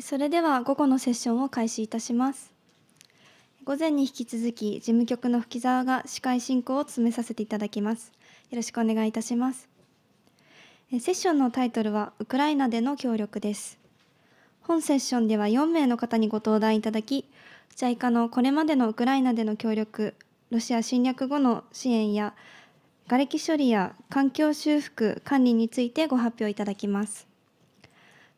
それでは午後のセッションを開始いたします午前に引き続き事務局の吹澤が司会進行を務めさせていただきますよろしくお願いいたしますセッションのタイトルはウクライナでの協力です本セッションでは4名の方にご登壇いただき JICA のこれまでのウクライナでの協力ロシア侵略後の支援や瓦礫処理や環境修復管理についてご発表いただきます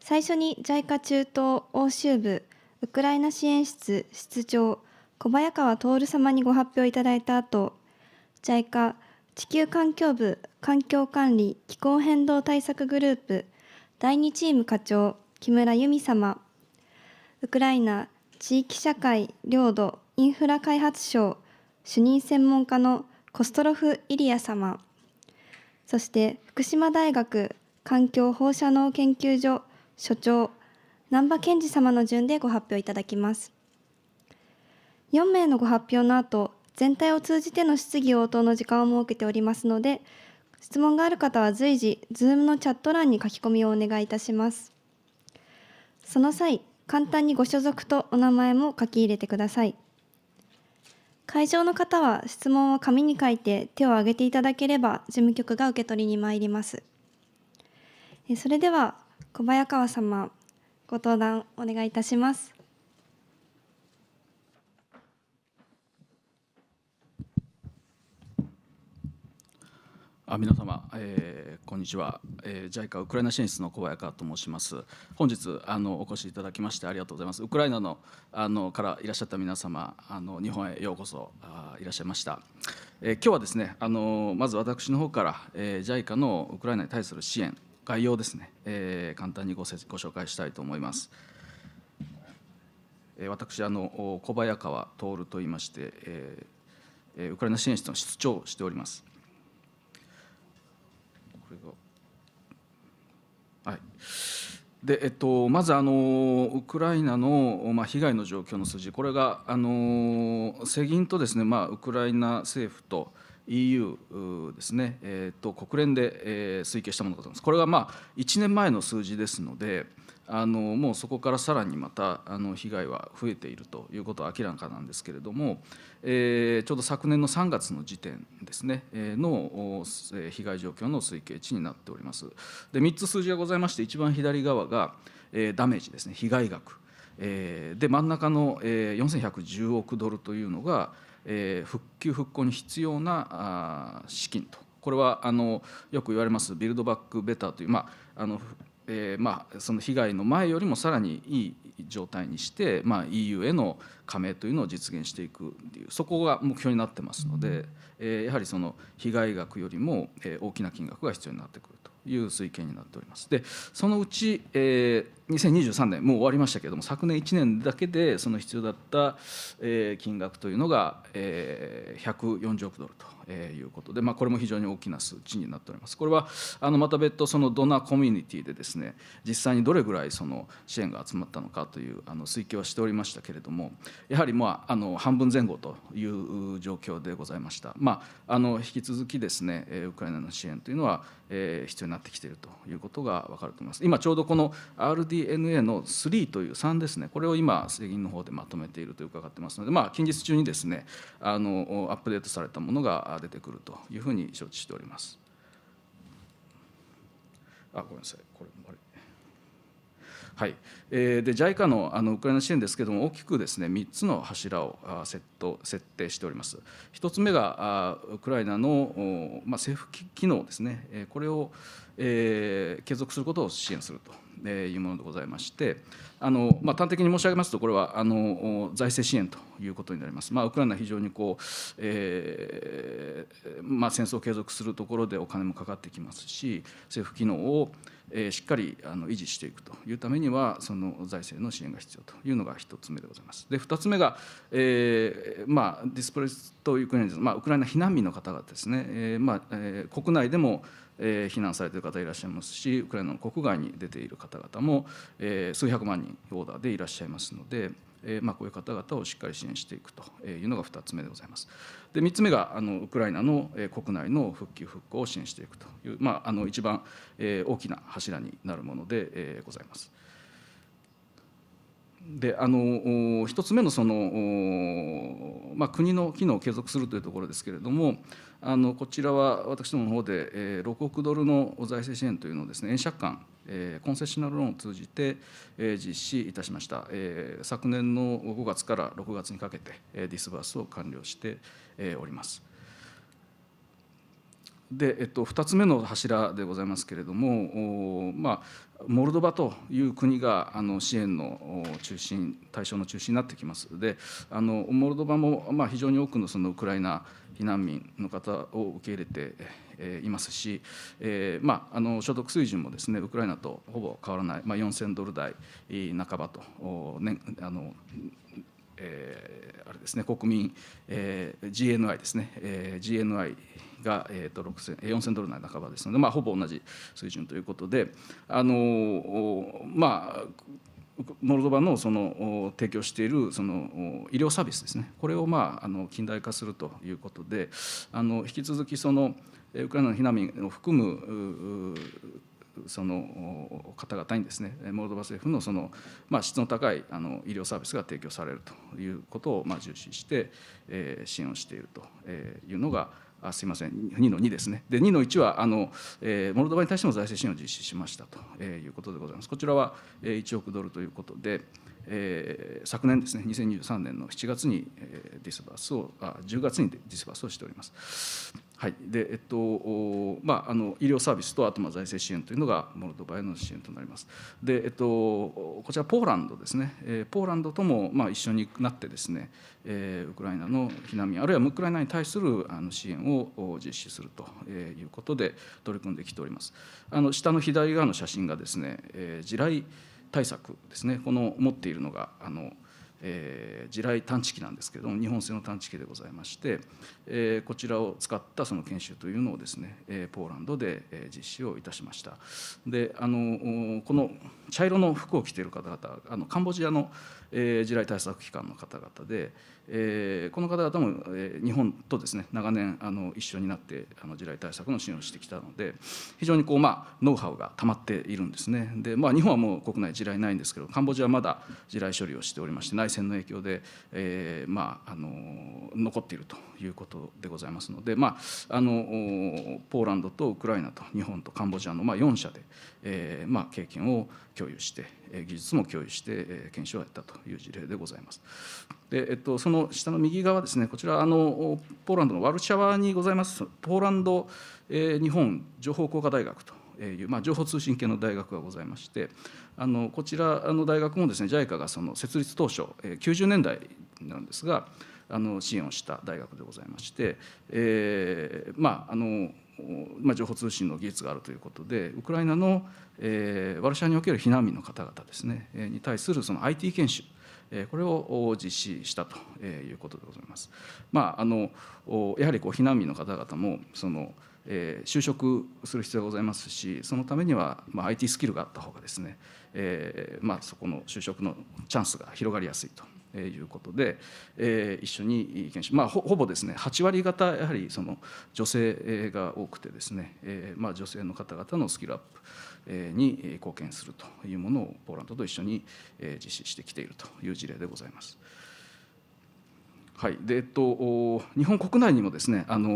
最初に JICA 中東欧州部ウクライナ支援室室長小早川徹様にご発表いただいた後 JICA 地球環境部環境管理気候変動対策グループ第2チーム課長木村由美様ウクライナ地域社会領土インフラ開発省主任専門家のコストロフ・イリア様そして福島大学環境放射能研究所所長難波賢治様の順でご発表いただきます4名のご発表の後全体を通じての質疑応答の時間を設けておりますので質問がある方は随時 Zoom のチャット欄に書き込みをお願いいたしますその際簡単にご所属とお名前も書き入れてください会場の方は質問を紙に書いて手を挙げていただければ事務局が受け取りに参りますそれでは小早川様ご登壇お願いいたします。あ皆様、えー、こんにちは、えー、JICA ウクライナ進出の小早川と申します本日あのお越しいただきましてありがとうございますウクライナのあのからいらっしゃった皆様あの日本へようこそあいらっしゃいました、えー、今日はですねあのまず私の方から、えー、JICA のウクライナに対する支援概要ですね、えー、簡単にごせご紹介したいと思います。え私あの小早川徹と言いまして、えー、ウクライナ支援室の室長をしております。はいでえっと、まずあのウクライナの、まあ、被害の状況の数字、これがあの世銀とですねまあ、ウクライナ政府と、EU ですね、えー、と国連で、えー、推計したものだと思います。これがまあ1年前の数字ですので、あのもうそこからさらにまたあの被害は増えているということは明らかなんですけれども、えー、ちょうど昨年の3月の時点ですね、えー、の被害状況の推計値になっております。で3つ数字がございまして、一番左側が、えー、ダメージですね、被害額。えー、で真ん中の、えー、4110億ドルというのが、え復旧復興に必要なあ資金とこれはあのよく言われますビルドバックベターという、まああのえーまあ、その被害の前よりもさらにいい状態にして、まあ、EU への加盟というのを実現していくっていうそこが目標になってますので、えー、やはりその被害額よりも、えー、大きな金額が必要になってくるという推計になっております。でそのうち、えー2023年もう終わりましたけれども昨年1年だけでその必要だった、え金額というのが、え140億ドルということで、まあ、これも非常に大きな数値になっております。これはあのまた別途そのドナーコミュニティでですね実際にどれぐらいその支援が集まったのかというあの推計はしておりましたけれどもやはりまああの半分前後という状況でございました。まあ、あの引き続きですねウクライナの支援というのは、え必要になってきているということが分かると思います。今ちょうどこの RD d n a の3という3ですねこれを今世銀の方でまとめていると伺ってますので、まあ、近日中にですねあのアップデートされたものが出てくるというふうに承知しております。あごめんなさいこれあれはいえー、で JICA のあのウクライナ支援ですけれども、大きくです、ね、3つの柱をセット設定しております。1つ目がウクライナの、まあ、政府機能ですね、これを、えー、継続することを支援すると。いうものでございまして、あのまあ、端的に申し上げますと、これはあの財政支援ということになります。まあ、ウクライナは非常にこう、えーまあ、戦争を継続するところでお金もかかってきますし、政府機能をしっかり維持していくというためには、その財政の支援が必要というのが1つ目でございます。で、2つ目が、えーまあ、ディスプレスト・ウクライナ、まあ、ウクライナ避難民の方々ですね、えーまあえー、国内でもえ避難されている方いらっしゃいますしウクライナの国外に出ている方々も、え数百万人オーダーでいらっしゃいますので、えまあ、こういう方々をしっかり支援していくというのが2つ目でございます。で3つ目があのウクライナの国内の復旧・復興を支援していくという、まあ、あの一番、え大きな柱になるもので、えございます。であの一つ目のその、まあ、国の機能を継続するというところですけれども、あのこちらは私どもの方で、え6億ドルの財政支援というのをですね円借款えコンセッショナルローンを通じて、え実施いたしました、え昨年の5月から6月にかけて、えディスバースを完了して、えおりますで、えっと、2つ目の柱でございますけれども、まあ、モルドバという国があの支援の中心対象の中心になってきますであのモルドバも、まあ、非常に多くのそのウクライナ避難民の方を受け入れていますし、えー、まあ、あの所得水準もですねウクライナとほぼ変わらない、まあ、4000ドル台半ばと、ね、あのえー、あれですね国民、えー、GNI ですね、えー、GNI が、えーと、と4000ドル台半ばですので、まあ、ほぼ同じ水準ということで、あのー、まあモルドバのその提供しているその医療サービスですねこれをまああの近代化するということであの引き続きそのウクライナの避難民を含むその方々にですねモルドバ政府のその、まあ、質の高いあの医療サービスが提供されるということをまあ重視して、え支援をしているというのが、あすいません2の2ですねで2の1はあの、えー、モルドバに対しても財政支援を実施しましたと、えー、いうことでございますこちらは1億ドルということで、えー、昨年ですね2023年の7月に、えー、ディスバースをあ10月にディスバースをしておりますはいでえっとまあ、あの医療サービスとあとまあ財政支援というのがモルドバへの支援となります。でえっと、こちらポーランドですね、えー、ポーランドともまあ一緒になってですね、えー、ウクライナの避難民あるいはウクライナに対するあの支援を実施するということで取り組んできております。あの下の左側の写真がですね、えー、地雷対策ですねこの持っているのがあのえー、地雷探知機なんですけれども日本製の探知機でございまして、えー、こちらを使ったその研修というのをですね、えー、ポーランドで、えー、実施をいたしましたであのこの茶色の服を着ている方々あのカンボジアの、えー、地雷対策機関の方々で、えー、この方々も、えー、日本とですね長年あの一緒になってあの地雷対策の支援をしてきたので非常にこう、まあ、ノウハウがたまっているんですねで、まあ、日本はもう国内地雷ないんですけどカンボジアはまだ地雷処理をしておりまして内戦の影響で、えーまあ、あの残っているということでございますので、まあ、あのポーランドとウクライナと日本とカンボジアの、まあ、4社で、えーまあ、経験を共有して、え技術も共有して、え検証をやったという事例でございます。でえっと、その下の右側ですね、こちらあの、ポーランドのワルシャワにございます、ポーランド、え日本情報工科大学という、まあ、情報通信系の大学がございましてあのこちらの大学もですね JICA がその設立当初え90年代なんですがあの支援をした大学でございまして、えー、まああのまあ、情報通信の技術があるということでウクライナの、えー、ワルシャワにおける避難民の方々ですねに対するその IT 研修これを実施したということでございます。まあ、あのやはりこう避難民の方々もそのえ就職する必要がございますしそのためには、まあ、IT スキルがあった方がですね、えまあ、そこの就職のチャンスが広がりやすいということで、えー、一緒に研修、まあ、ほぼですね8割方やはりその女性が多くてですね、えーまあ、女性の方々のスキルアップに貢献するというものをポーランドと一緒に実施してきているという事例でございます。はいでえっと、日本国内にもですねあの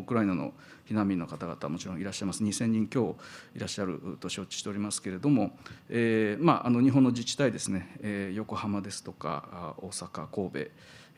ウクライナの避難民の方々もちろんいらっしゃいます、2000人強いらっしゃると承知しておりますけれども、えー、まあ、あの日本の自治体ですね、えー、横浜ですとか、大阪、神戸、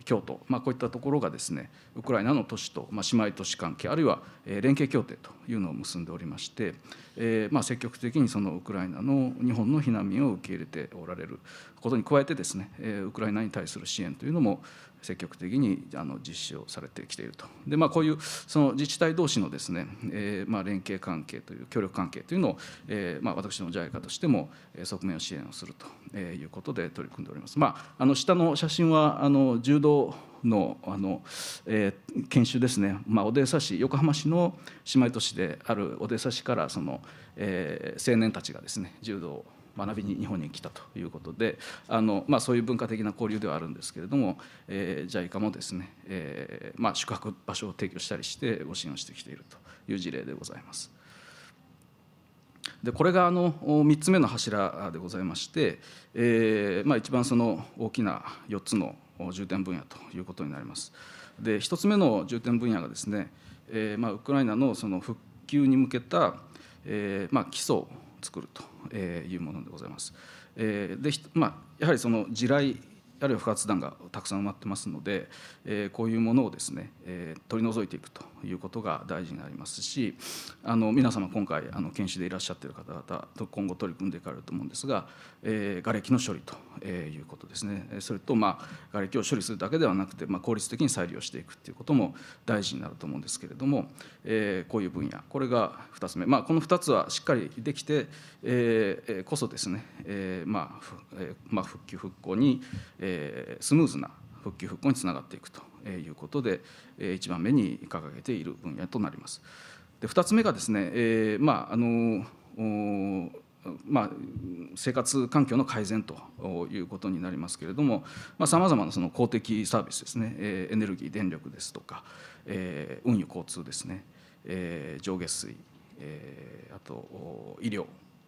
京都、まあ、こういったところがですねウクライナの都市と、まあ、姉妹都市関係あるいは連携協定というのを結んでおりまして、えー、まあ積極的にそのウクライナの日本の避難民を受け入れておられることに加えてですねウクライナに対する支援というのも積極的にあの実施をされてきていると。でまあ、こういうその自治体同士のですね、えー、まあ連携関係という協力関係というのを、えー、まあ私の JICA としても側面を支援をするということで取り組んでおります。まあ、あの下の写真はあの柔道のあの、えー、研修ですね、まあ、オデーサ市横浜市の姉妹都市であるオデーサ市からその、えー、青年たちがですね柔道を学びに日本に来たということであの、まあ、そういう文化的な交流ではあるんですけれども、え JICA もですね、えーまあ、宿泊場所を提供したりしてご支援をしてきているという事例でございます。でこれがあの3つ目の柱でございまして、えーまあ、一番その大きな4つの重点分野ということになります。で1つ目の重点分野がですね、えーまあ、ウクライナのその復旧に向けた、えーまあ、基礎作るというものでございます。でまあ、やはりその地雷あるいは不発弾がたくさん埋まってますので、えー、こういうものをですね、えー、取り除いていくということが大事になりますしあの皆様今回あの研修でいらっしゃってる方々と今後取り組んでいかれると思うんですが、えー、瓦礫の処理と、えいうことですねそれと、まあ、瓦礫を処理するだけではなくて、まあ、効率的に再利用していくということも大事になると思うんですけれども、えー、こういう分野これが2つ目、まあ、この2つはしっかりできて、えー、こそですね、えーまあえーまあ、復旧復興に、えーえー、スムーズな復旧・復興につながっていくということで、えー、一番目に掲げている分野となります。で2つ目がですね、えー、まああのまあ、生活環境の改善ということになりますけれどもさまざ、まなその公的サービスですね、えー、エネルギー電力ですとか、えー、運輸交通ですね、えー、上下水、えー、あと医療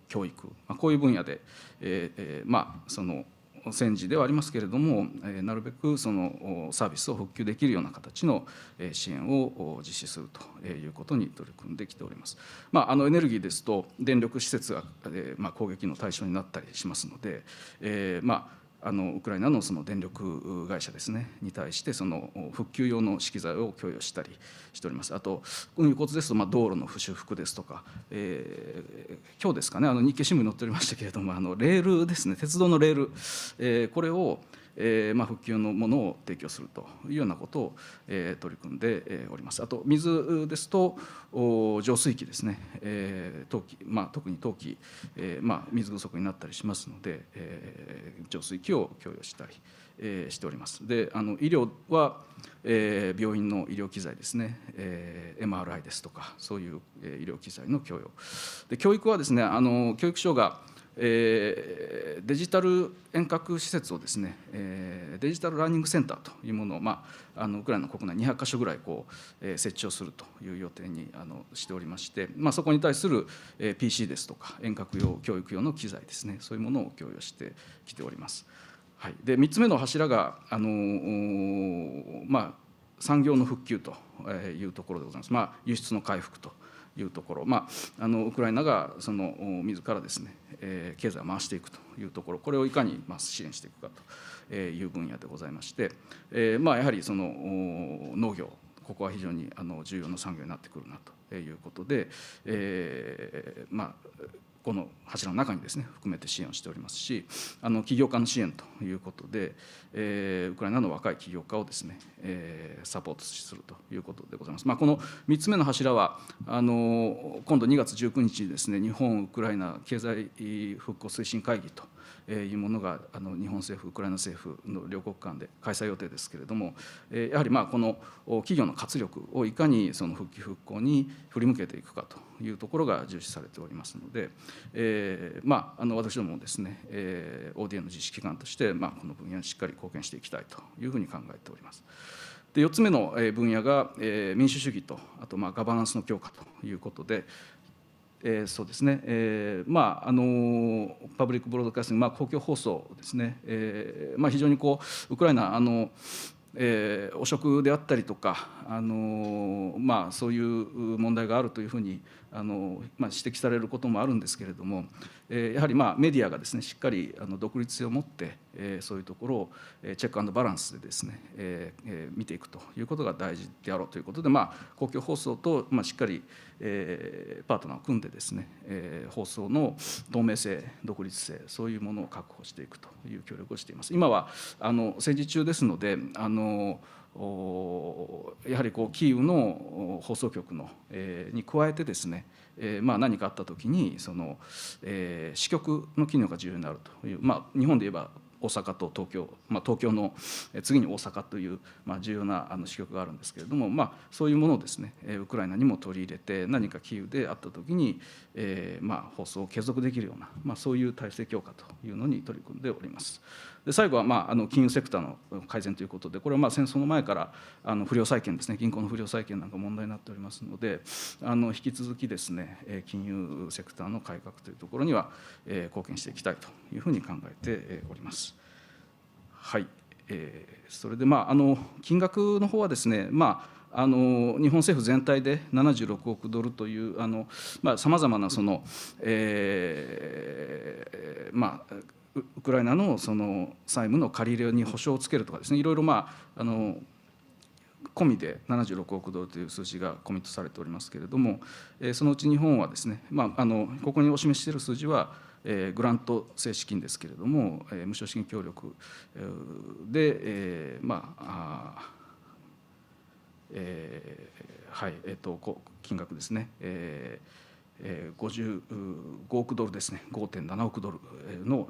教育、まあ、こういう分野で、えーまあ、その戦時ではありますけれども、えー、なるべくそのサービスを復旧できるような形の支援を実施するということに取り組んできております。まあ、あのエネルギーですと電力施設が、えーまあ、攻撃の対象になったりしますので、えーまああのウクライナのその電力会社ですねに対してその復旧用の資機材を供与したりしております。あとこういうことですとまあ道路の不修復ですとか、えー、今日ですかねあの日経新聞に載っておりましたけれどもあのレールですね鉄道のレール、えー、これをえーまあ、復旧のものを提供するというようなことを、えー、取り組んでおります。あと水ですと浄水器ですね、えー冬季まあ、特に冬季、えーまあ、水不足になったりしますので、えー、浄水器を供与したり、えー、しております。であの医療は、えー、病院の医療機材ですね、えー、MRI ですとかそういうえ医療機材の供与で教育はですねあの教育省がえー、デジタル遠隔施設をですね、えー、デジタルラーニングセンターというものを、まあ、あのウクライナ国内200か所ぐらいこう、えー、設置をするという予定にあのしておりまして、まあ、そこに対する、えー、PC ですとか遠隔用教育用の機材ですねそういうものを供与してきております。はい、で3つ目の柱があのー、まあ、産業の復旧というところでございます、まあ、輸出の回復というところ、まあ、あのウクライナがその自らですね、えー、経済を回していくというところこれをいかにまあ支援していくかという分野でございまして、えーまあ、やはりその農業ここは非常にあの重要な産業になってくるなということで、えーまあ、この柱の中にですね含めて支援をしておりますしあの起業家の支援ということで、えー、ウクライナの若い起業家をですね、えー、サポートするということでございます。まあ、この3つ目の柱はあの今度2月19日にですね日本ウクライナ経済復興推進会議と。いうものがあの日本政府ウクライナ政府の両国間で開催予定ですけれどもやはりまあこの企業の活力をいかにその復帰復興に振り向けていくかというところが重視されておりますので、えー、まああの私どももですね、えー、ODA の実施機関としてまあこの分野にしっかり貢献していきたいというふうに考えております。で4つ目の分野が民主主義とあとまあガバナンスの強化ということでえー、そうですね、えー、まああのパブリックブロードカャスティング、まあ、公共放送ですね、えーまあ、非常にこうウクライナあの、えー、汚職であったりとか、あのまあ、そういう問題があるというふうにあの、まあ、指摘されることもあるんですけれども、えー、やはりまあメディアがですねしっかりあの独立性を持って、えー、そういうところをチェックバランスでですね、えーえー、見ていくということが大事であろうということで、まあ、公共放送と、まあ、しっかり、えー、パートナーを組んでですね、えー、放送の透明性独立性そういうものを確保していくという協力をしています。今はあの戦時中ですのであのやはりこうキーウの放送局の、えに加えてですね、えまあ、何かあった時にその、え支局の機能が重要になるという、まあ、日本で言えば大阪と東京、まあ、東京の次に大阪という、まあ、重要なあの支局があるんですけれども、まあ、そういうものをですねウクライナにも取り入れて何かキーウであった時に、えーまあ、放送を継続できるような、まあ、そういう体制強化というのに取り組んでおります。で最後は、まあ、あの金融セクターの改善ということでこれはまあ戦争の前からあの不良債権ですね銀行の不良債権なんか問題になっておりますのであの引き続きですね金融セクターの改革というところには、えー、貢献していきたいというふうに考えております。はいえー、それで、まあ、あの金額の方はですね、まああの日本政府全体で76億ドルというさまざ、まなその、えーまあウクライナのその債務の借り入れに保証をつけるとかですねいろいろまああの込みで76億ドルという数字がコミットされておりますけれども、えそのうち日本はですね、まあ、あのここにお示ししている数字は、えグラント性資金ですけれども、え無償資金協力で、えまあえー、はいえーと、と金額ですね、えー55億ドルですね、5.7億ドルの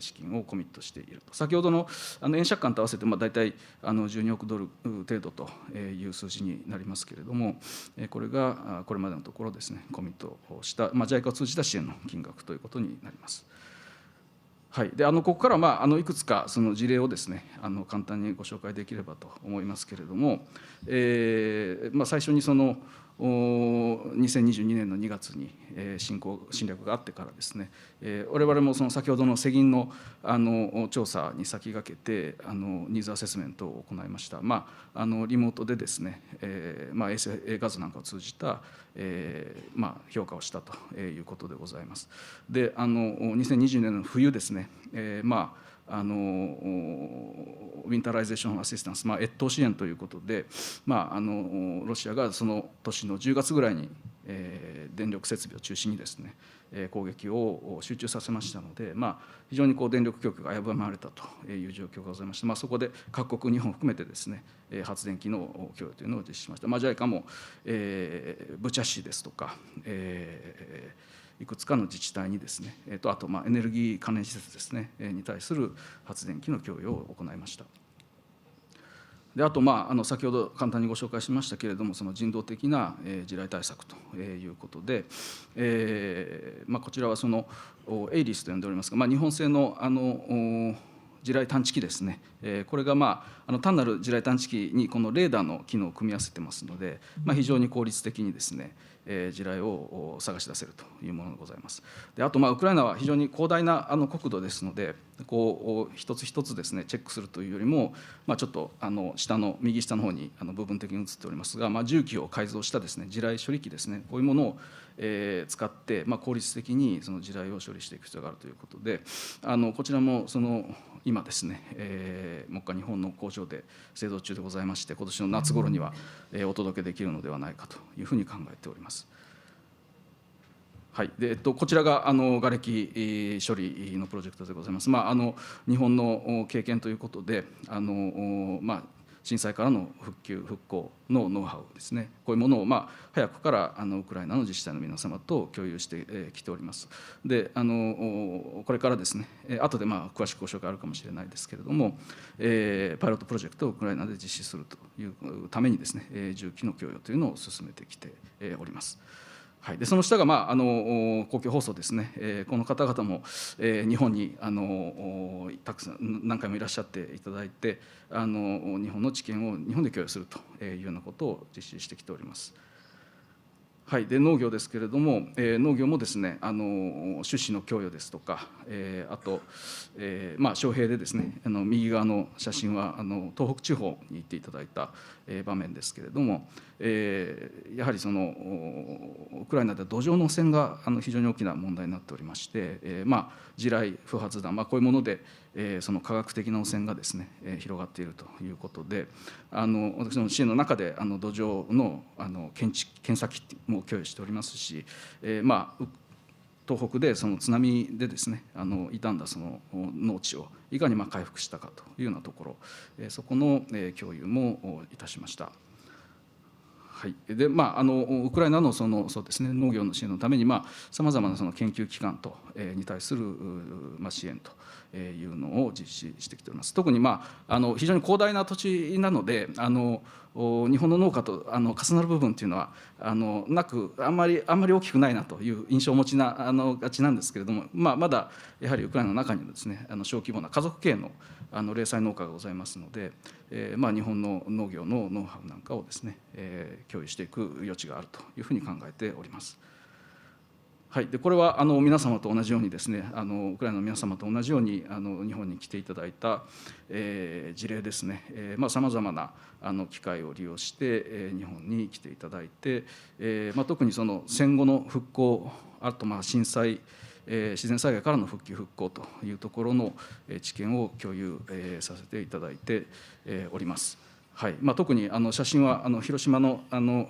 資金をコミットしていると、先ほどのあの円借款と合わせて、大体あの12億ドル程度という数字になりますけれども、これがこれまでのところですね、コミットした、まあ、JICA を通じた支援の金額ということになります。はい、であのここからまあ、あのいくつかその事例をです、ね、あの簡単にご紹介できればと思いますけれども、えーまあ、最初にその2022年の2月に侵攻侵略があってからですね我々もその先ほどの世銀のあの調査に先駆けてあのニーズアセスメントを行いました、まあ、あのリモートでですね、えまあ、衛星画像なんかを通じた、えまあ、評価をしたということでございます。であの2020年の冬ですね、えまああのウィンタライゼーション・アシスタンス、まあ、越冬支援ということで、まあ、あのロシアがその年の10月ぐらいに、えー、電力設備を中心にですね攻撃を集中させましたので、まあ、非常にこう電力供給が危ぶまれたという状況がございまして、まあ、そこで各国、日本を含めてですね発電機の供与というのを実施しました。まあ、JICA も、えー、ブチャ市ですとか、えーいくつかの自治体にですね、えー、とあとまあエネルギー関連施設ですね、えー、に対する発電機の供与を行いました。であと、まあ、あの先ほど簡単にご紹介しましたけれどもその人道的な、えー、地雷対策ということで、えーまあ、こちらはそのエイリスと呼んでおりますが、まあ、日本製のあの地雷探知機ですね、えこれが、まあ、あの単なる地雷探知機にこのレーダーの機能を組み合わせてますので、まあ、非常に効率的にですね、え地雷を探し出せるというものでございます。であと、まあ、ウクライナは非常に広大なあの国土ですのでこう一つ一つですねチェックするというよりも、まあ、ちょっとあの下の右下の方にあの部分的に映っておりますが、まあ、重機を改造したですね地雷処理機ですねこういうものをえ使って、ま効率的にその地雷を処理していく必要があるということであのこちらもその今ですね、えー、も日本の工場で製造中でございまして今年の夏頃には、えお届けできるのではないかというふうに考えております。はいでえっと、こちらがあの瓦礫処理のプロジェクトでございます。まあ、あの日本の経験ということであの、まあ、震災からの復旧復興のノウハウですねこういうものをまあ早くからあのウクライナの自治体の皆様と共有してきておりますであのこれからですね後でまあ詳しくご紹介あるかもしれないですけれども、えー、パイロットプロジェクトをウクライナで実施するというためにですね重機の供与というのを進めてきております。はい、でその下が、まあ、あの公共放送ですね、えー、この方々も、えー、日本にあのたくさん何回もいらっしゃっていただいてあの日本の知見を日本で共有するというようなことを実施してきております。はい、で農業ですけれども、えー、農業もですねあの種子の供与ですとか、えー、あと、えーまあ、招聘でですねあの右側の写真はあの東北地方に行っていただいた、えー、場面ですけれども、えー、やはりそのウクライナで土壌の汚染があの非常に大きな問題になっておりまして、えーまあ、地雷不発弾、まあ、こういうもので、えその科学的な汚染がですね、え広がっているということであの私の支援の中であの土壌のあの検知検査機も供与しておりますし、えー、まあ東北でその津波でですねあの傷んだその農地をいかにまあ回復したかというようなところ、えそこの、え共有もいたしました。はい、でまああのウクライナのそのそうです、ね、農業の支援のためにさまざ、まなその研究機関と、えに対する、まあ、支援というのを実施してきております。特に、まあ、あの非常に広大な土地なのであの日本の農家とあの重なる部分というのはあのなくあんまりあんまり大きくないなという印象を持ちなあのがちなんですけれども、まあ、まだやはりウクライナの中にですねあの小規模な家族系のあの零細農家がございますので、えー、まあ、日本の農業のノウハウなんかをですね、えー、共有していく余地があるというふうに考えております。はい、でこれはあの皆様と同じようにですねあのウクライナの皆様と同じようにあの日本に来ていただいた、えー、事例ですね、えー、まざ、まなあの機会を利用して、えー、日本に来ていただいて、えーまあ、特にその戦後の復興あとまあ震災えー、自然災害からの復旧・復興というところのえ知見を共有、えー、させていただいて、えー、おります。はいまあ、特にあの写真はあの広島のあの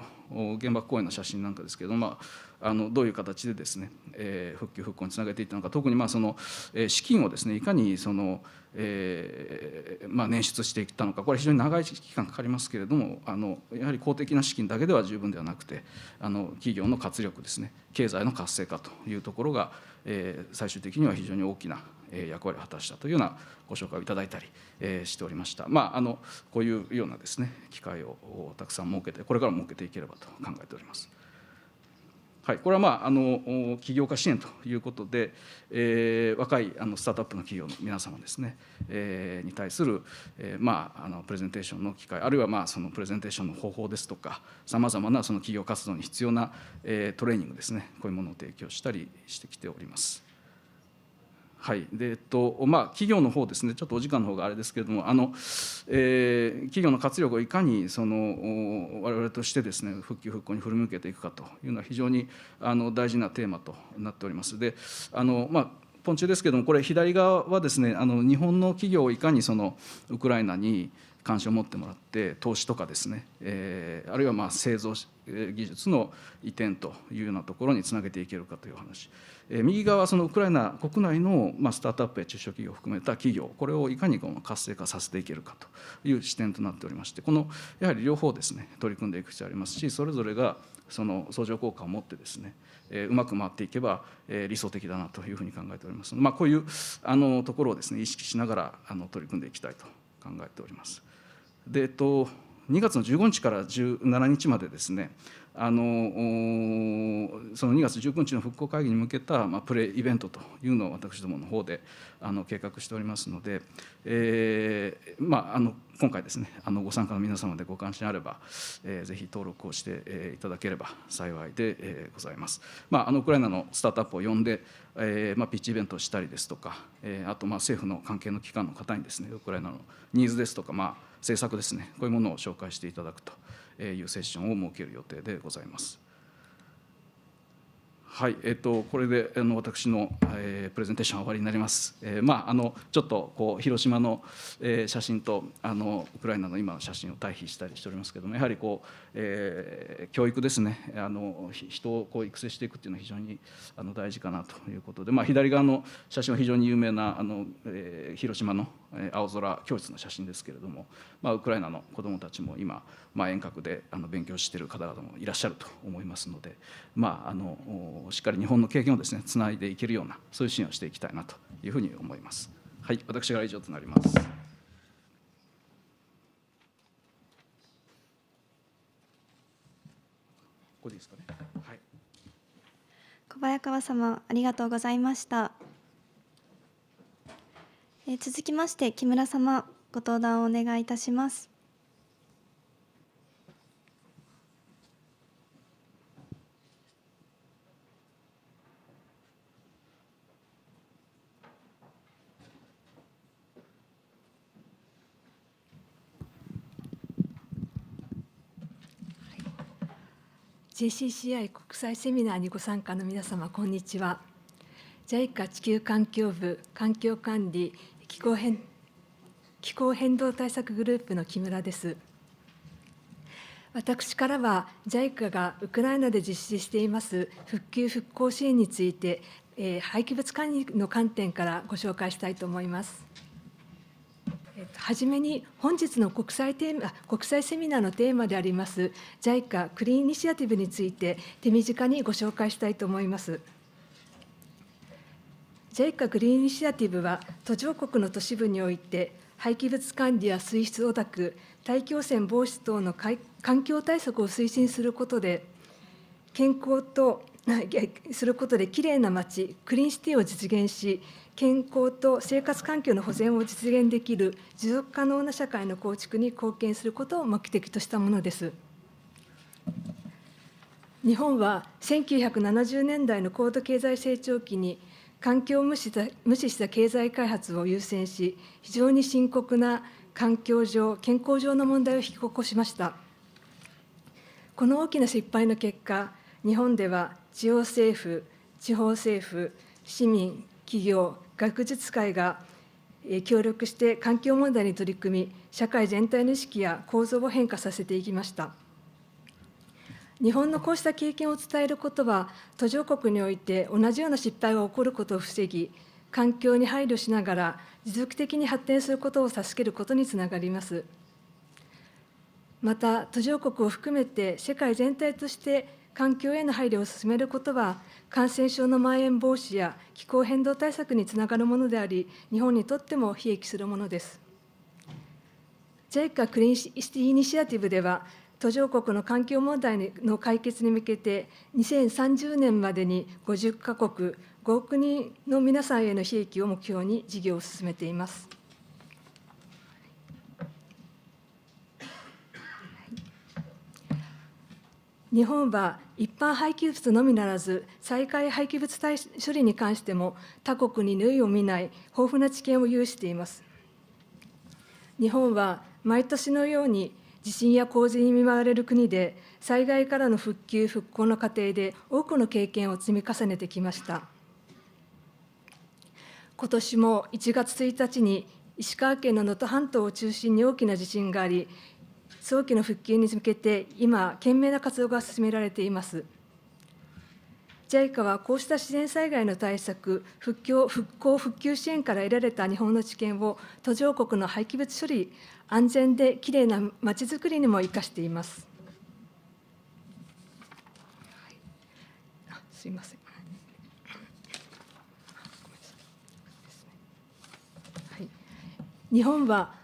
原爆公園の写真なんかですけどまああのどういう形でですね、えー、復旧復興につなげていったのか特にまあその、えー、資金をですねいかにその、えーまあ、捻出していったのかこれ非常に長い期間かかりますけれどもあのやはり公的な資金だけでは十分ではなくてあの企業の活力ですね経済の活性化というところが、えー、最終的には非常に大きな役割を果たしたというようなご紹介をいただいたりしておりました、まあ、あのこういうようなです、ね、機会をたくさん設けてこれからも設けていければと考えております。はい、これは、まあ、あの起業家支援ということで、えー、若いあのスタートアップの企業の皆様ですね、えー、に対する、えーまあ、あのプレゼンテーションの機会あるいは、まあ、そのプレゼンテーションの方法ですとかさまざまなその企業活動に必要な、えー、トレーニングですねこういうものを提供したりしてきております。はいでえっとまあ、企業の方ですねちょっとお時間の方があれですけれどもあの、えー、企業の活力をいかにその我々としてですね復旧復興に振り向けていくかというのは非常にあの大事なテーマとなっております。であのまあポンチですけどもこれ左側はですねあの日本の企業をいかにそのウクライナに関心を持ってもらって投資とかですね、えー、あるいはまあ製造技術の移転というようなところにつなげていけるかという話。右側はそのウクライナ国内のスタートアップや中小企業を含めた企業これをいかに活性化させていけるかという視点となっておりましてこのやはり両方ですね取り組んでいく必要がありますしそれぞれがその相乗効果を持ってですねうまく回っていけば理想的だなというふうに考えておりますので、まあ、こういうあのところをですね意識しながらあの取り組んでいきたいと考えております。でえっと2月の15日から17日までですねあのその2月19日の復興会議に向けた、まあ、プレイイベントというのを私どもの方であの計画しておりますので、えーまあ、あの今回ですねあのご参加の皆様でご関心あれば、えー、ぜひ登録をして、いただければ幸いで、えございます。まあ、あのウクライナのスタートアップを呼んで、えーまあ、ピッチイベントをしたりですとか、えあとまあ政府の関係の機関の方にですねウクライナのニーズですとか、まあ、政策ですねこういうものを紹介していただくと。えいうセッションを設ける予定でございます。はい、えっと、これであの私の、えー、プレゼンテーション終わりになります。えー、まあ、あのちょっとこう広島の、えー、写真とあのウクライナの今の写真を対比したりしておりますけどもやはりこう、え教育ですねあの人をこう育成していくっていうのは非常にあの大事かなということで、まあ、左側の写真は非常に有名なあの、え広島の青空教室の写真ですけれども、まあ、ウクライナの子どもたちも今、まあ、遠隔であの勉強している方々もいらっしゃると思いますので、まあ、あのしっかり日本の経験をですねつないでいけるようなそういう支援をしていきたいなというふうに思います。はい、私から以上となります。ここでいいですかね。はい。小早川様、ありがとうございました。続きまして木村様ご登壇をお願いいたします。JCCI 国際セミナーにご参加の皆様こんにちは JICA 地球環境部環境管理気候変気候変動対策グループの木村です。私からは JICA がウクライナで実施しています復旧・復興支援について、えー、廃棄物管理の観点からご紹介したいと思います。えっと、はじめに本日の国際テーマ国際セミナーのテーマであります JICA クリーンイニシアティブについて手短にご紹介したいと思います。JICA グリーンイニシアティブは、途上国の都市部において、廃棄物管理や水質汚濁、大気汚染防止等の環境対策を推進することで、健康と、することできれいな街、クリーンシティを実現し、健康と生活環境の保全を実現できる持続可能な社会の構築に貢献することを目的としたものです。日本は1970年代の高度経済成長期に環境を無視した無視した経済開発を優先し、非常に深刻な環境上、健康上の問題を引き起こしました。この大きな失敗の結果、日本では地方政府、地方政府、市民、企業、学術界が協力して環境問題に取り組み、社会全体の意識や構造を変化させていきました。日本のこうした経験を伝えることは、途上国において同じような失敗が起こることを防ぎ、環境に配慮しながら、持続的に発展することを助けることにつながります。また、途上国を含めて世界全体として環境への配慮を進めることは、感染症のまん延防止や気候変動対策につながるものであり、日本にとっても悲劇するものです。JICA クリーンシティイニシアティブでは、途上国の環境問題の解決に向けて、2030年までに50か国、5億人の皆さんへの利益を目標に事業を進めています。日本は一般廃棄物のみならず、再開廃棄物対処理に関しても、他国に類を見ない豊富な知見を有しています。日本は毎年のように地震や洪水に見舞われる国で、災害からの復旧・復興の過程で、多くの経験を積み重ねてきました。今年も1月1日に、石川県の能登半島を中心に大きな地震があり、早期の復旧に向けて、今、懸命な活動が進められています。JICA はこうした自然災害の対策、復興・復興復旧支援から得られた日本の知見を、途上国の廃棄物処理、安全できれいなまちづくりにも生かしています。すいません。はい、日本は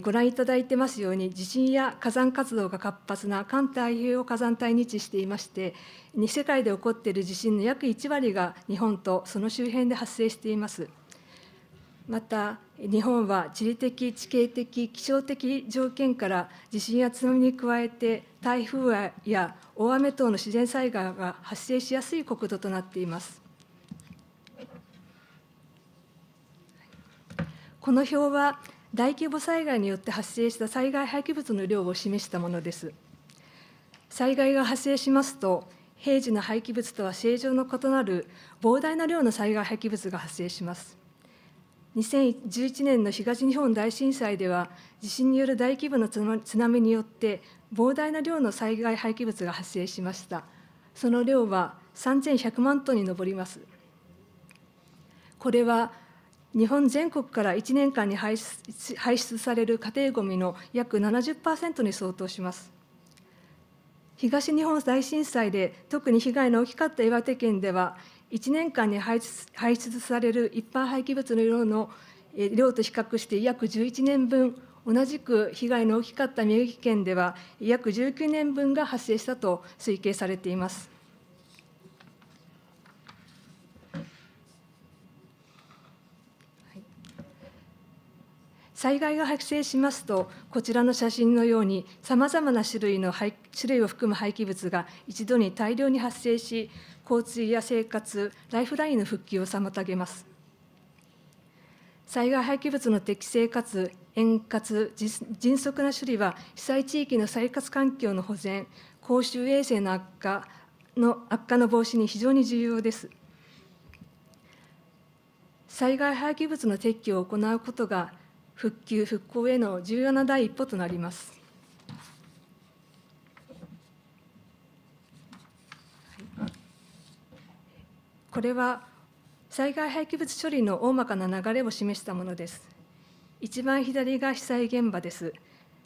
ご覧いただいてますように、地震や火山活動が活発な環太平洋火山帯に位置していまして、世界で起こっている地震の約1割が日本とその周辺で発生しています。また、日本は地理的、地形的、気象的条件から地震や津波に加えて、台風や大雨等の自然災害が発生しやすい国土となっています。この表は大規模災害によって発生した災害廃棄物の量を示したものです。災害が発生しますと、平時の廃棄物とは正常の異なる膨大な量の災害廃棄物が発生します。2011年の東日本大震災では、地震による大規模の津波によって、膨大な量の災害廃棄物が発生しました。その量は3100万トンに上ります。これは日本全国から1年間に排出される家庭ごみの約70%に相当します。東日本大震災で特に被害の大きかった岩手県では、1年間に排出排出される一般廃棄物の量の量と比較して約11年分、同じく被害の大きかった宮城県では、約19年分が発生したと推計されています。災害が発生しますと、こちらの写真のように、さまざまな種類の種類を含む廃棄物が一度に大量に発生し、交通や生活、ライフラインの復旧を妨げます。災害廃棄物の適正かつ円滑、迅速な処理は、被災地域の生活環境の保全、公衆衛生の悪化の悪化の防止に非常に重要です。災害廃棄物の撤去を行うことが復旧・復興への重要な第一歩となります。これは災害廃棄物処理の大まかな流れを示したものです。一番左が被災現場です。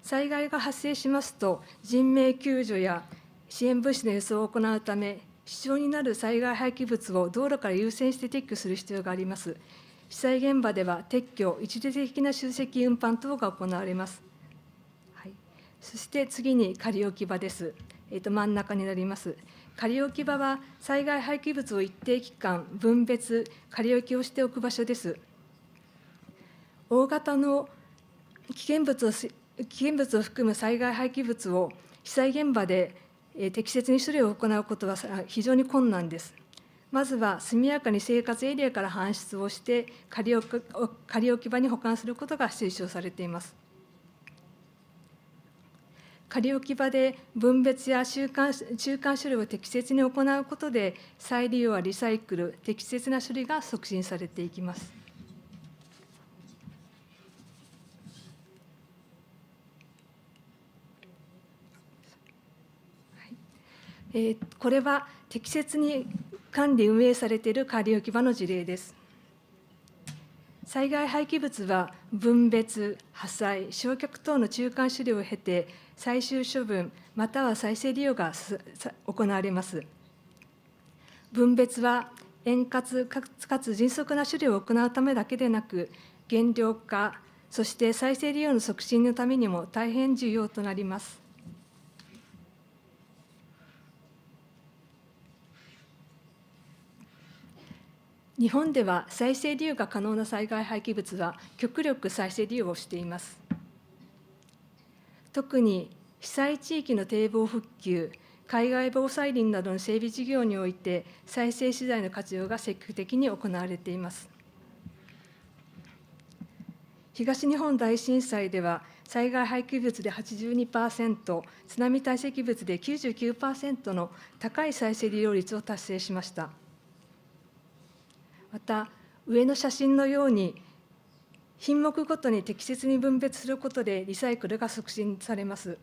災害が発生しますと、人命救助や支援物資の輸送を行うため、支障になる災害廃棄物を道路から優先して撤去する必要があります。被災現場では撤去、一時的な集積運搬等が行われます。はい、そして次に仮置き場です。えー、と真ん中になります。仮置き場は災害廃棄物を一定期間分別、仮置きをしておく場所です。大型の危険物を危険物を含む災害廃棄物を被災現場で適切に処理を行うことは非常に困難です。まずは速やかに生活エリアから搬出をして仮置、き場に保管することが推奨されています。仮置き場で分別や中間中間処理を適切に行うことで、再利用はリサイクル、適切な処理が促進されていきます。えこれは適切に管理運営されている仮置き場の事例です。災害廃棄物は分別、破砕、焼却等の中間処理を経て最終処分または再生利用が行われます。分別は円滑かつ迅速な処理を行うためだけでなく減量化そして再生利用の促進のためにも大変重要となります。日本では再生利用が可能な災害廃棄物は極力再生利用をしています。特に被災地域の堤防復旧、海外防災林などの整備事業において再生資材の活用が積極的に行われています。東日本大震災では災害廃棄物で82%、津波堆積物で99%の高い再生利用率を達成しました。また上の写真のように品目ごとに適切に分別することでリサイクルが促進されます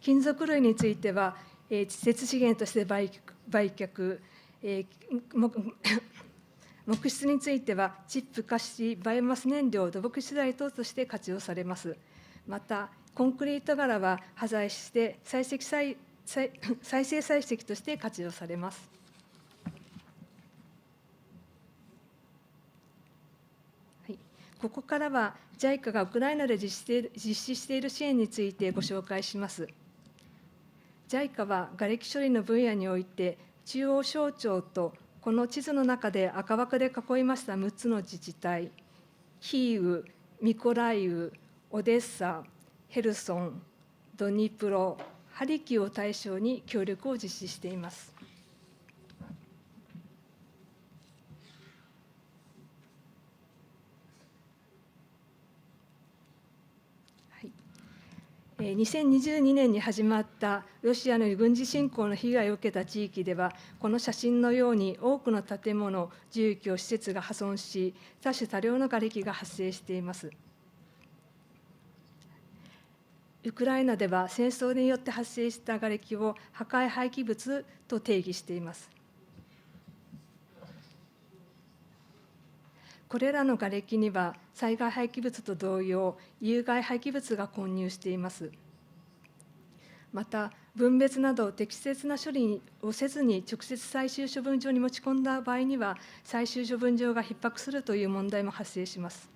金属類については、え地節資源として売却え木質 についてはチップ化しバイオマス燃料土木資材等として活用されますまたコンクリート柄は端材して採石再再 再生採石として活用されます。ここからは JICA がウクライナで実施している支援についてご紹介します。JICA は瓦礫処理の分野において、中央省庁とこの地図の中で赤枠で囲いました6つの自治体、キーウ、ミコライウ、オデッサ、ヘルソン、ドニプロ、ハリキを対象に協力を実施しています。2022年に始まったロシアの軍事侵攻の被害を受けた地域では、この写真のように多くの建物、住居、施設が破損し、多種多量の瓦礫が発生しています。ウクライナでは戦争によって発生した瓦礫を破壊廃棄物と定義しています。これらの瓦礫には災害廃棄物と同様有害廃棄物が混入していますまた分別など適切な処理をせずに直接最終処分場に持ち込んだ場合には最終処分場が逼迫するという問題も発生します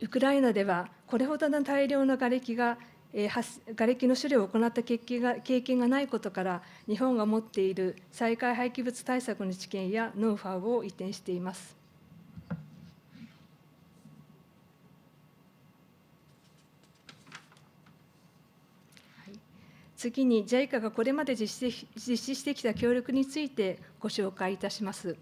ウクライナではこれほどの大量の瓦礫ががれきの処理を行った経験がないことから、日本が持っている再開廃棄物対策の知見やノウハウを移転しています。次に JICA がこれまで実施してきた協力についてご紹介いたします。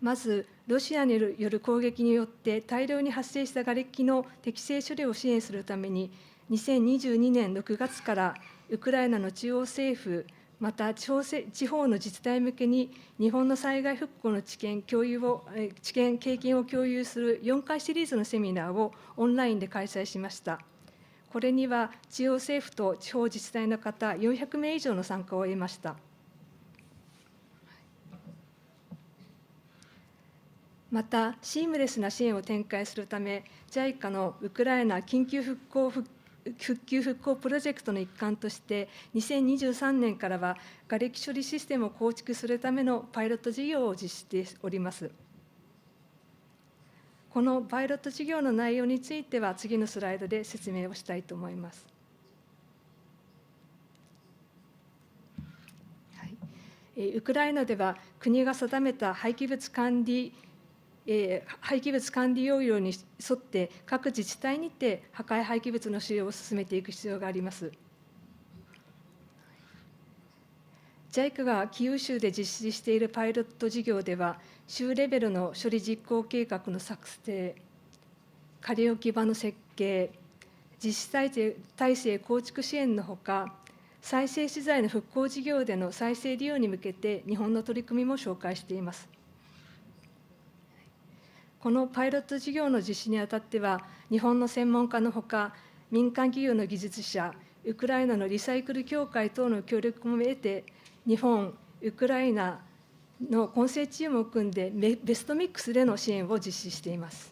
まず、ロシアによる攻撃によって大量に発生したがれきの適正処理を支援するために、2022年6月からウクライナの中央政府、また地方の自治体向けに、日本の災害復興の知見共有を知見経験を共有する4回シリーズのセミナーをオンラインで開催しました。これには中央政府と地方自治体の方400名以上の参加を得ました。また、シームレスな支援を展開するため、JICA のウクライナ緊急復興復復旧・復興プロジェクトの一環として、2023年からは、がれき処理システムを構築するためのパイロット事業を実施しております。このパイロット事業の内容については、次のスライドで説明をしたいと思います。はい、ウクライナでは、国が定めた廃棄物管理えー、廃棄物管理要領に沿って各自治体にて破壊廃棄物の使用を進めていく必要があります。JICA がキーウ州で実施しているパイロット事業では、州レベルの処理実行計画の作成、仮置き場の設計、実施体制構築支援のほか、再生資材の復興事業での再生利用に向けて、日本の取り組みも紹介しています。このパイロット事業の実施にあたっては、日本の専門家のほか、民間企業の技術者、ウクライナのリサイクル協会等の協力も得て、日本、ウクライナの混成チームを組んで、ベストミックスでの支援を実施しています。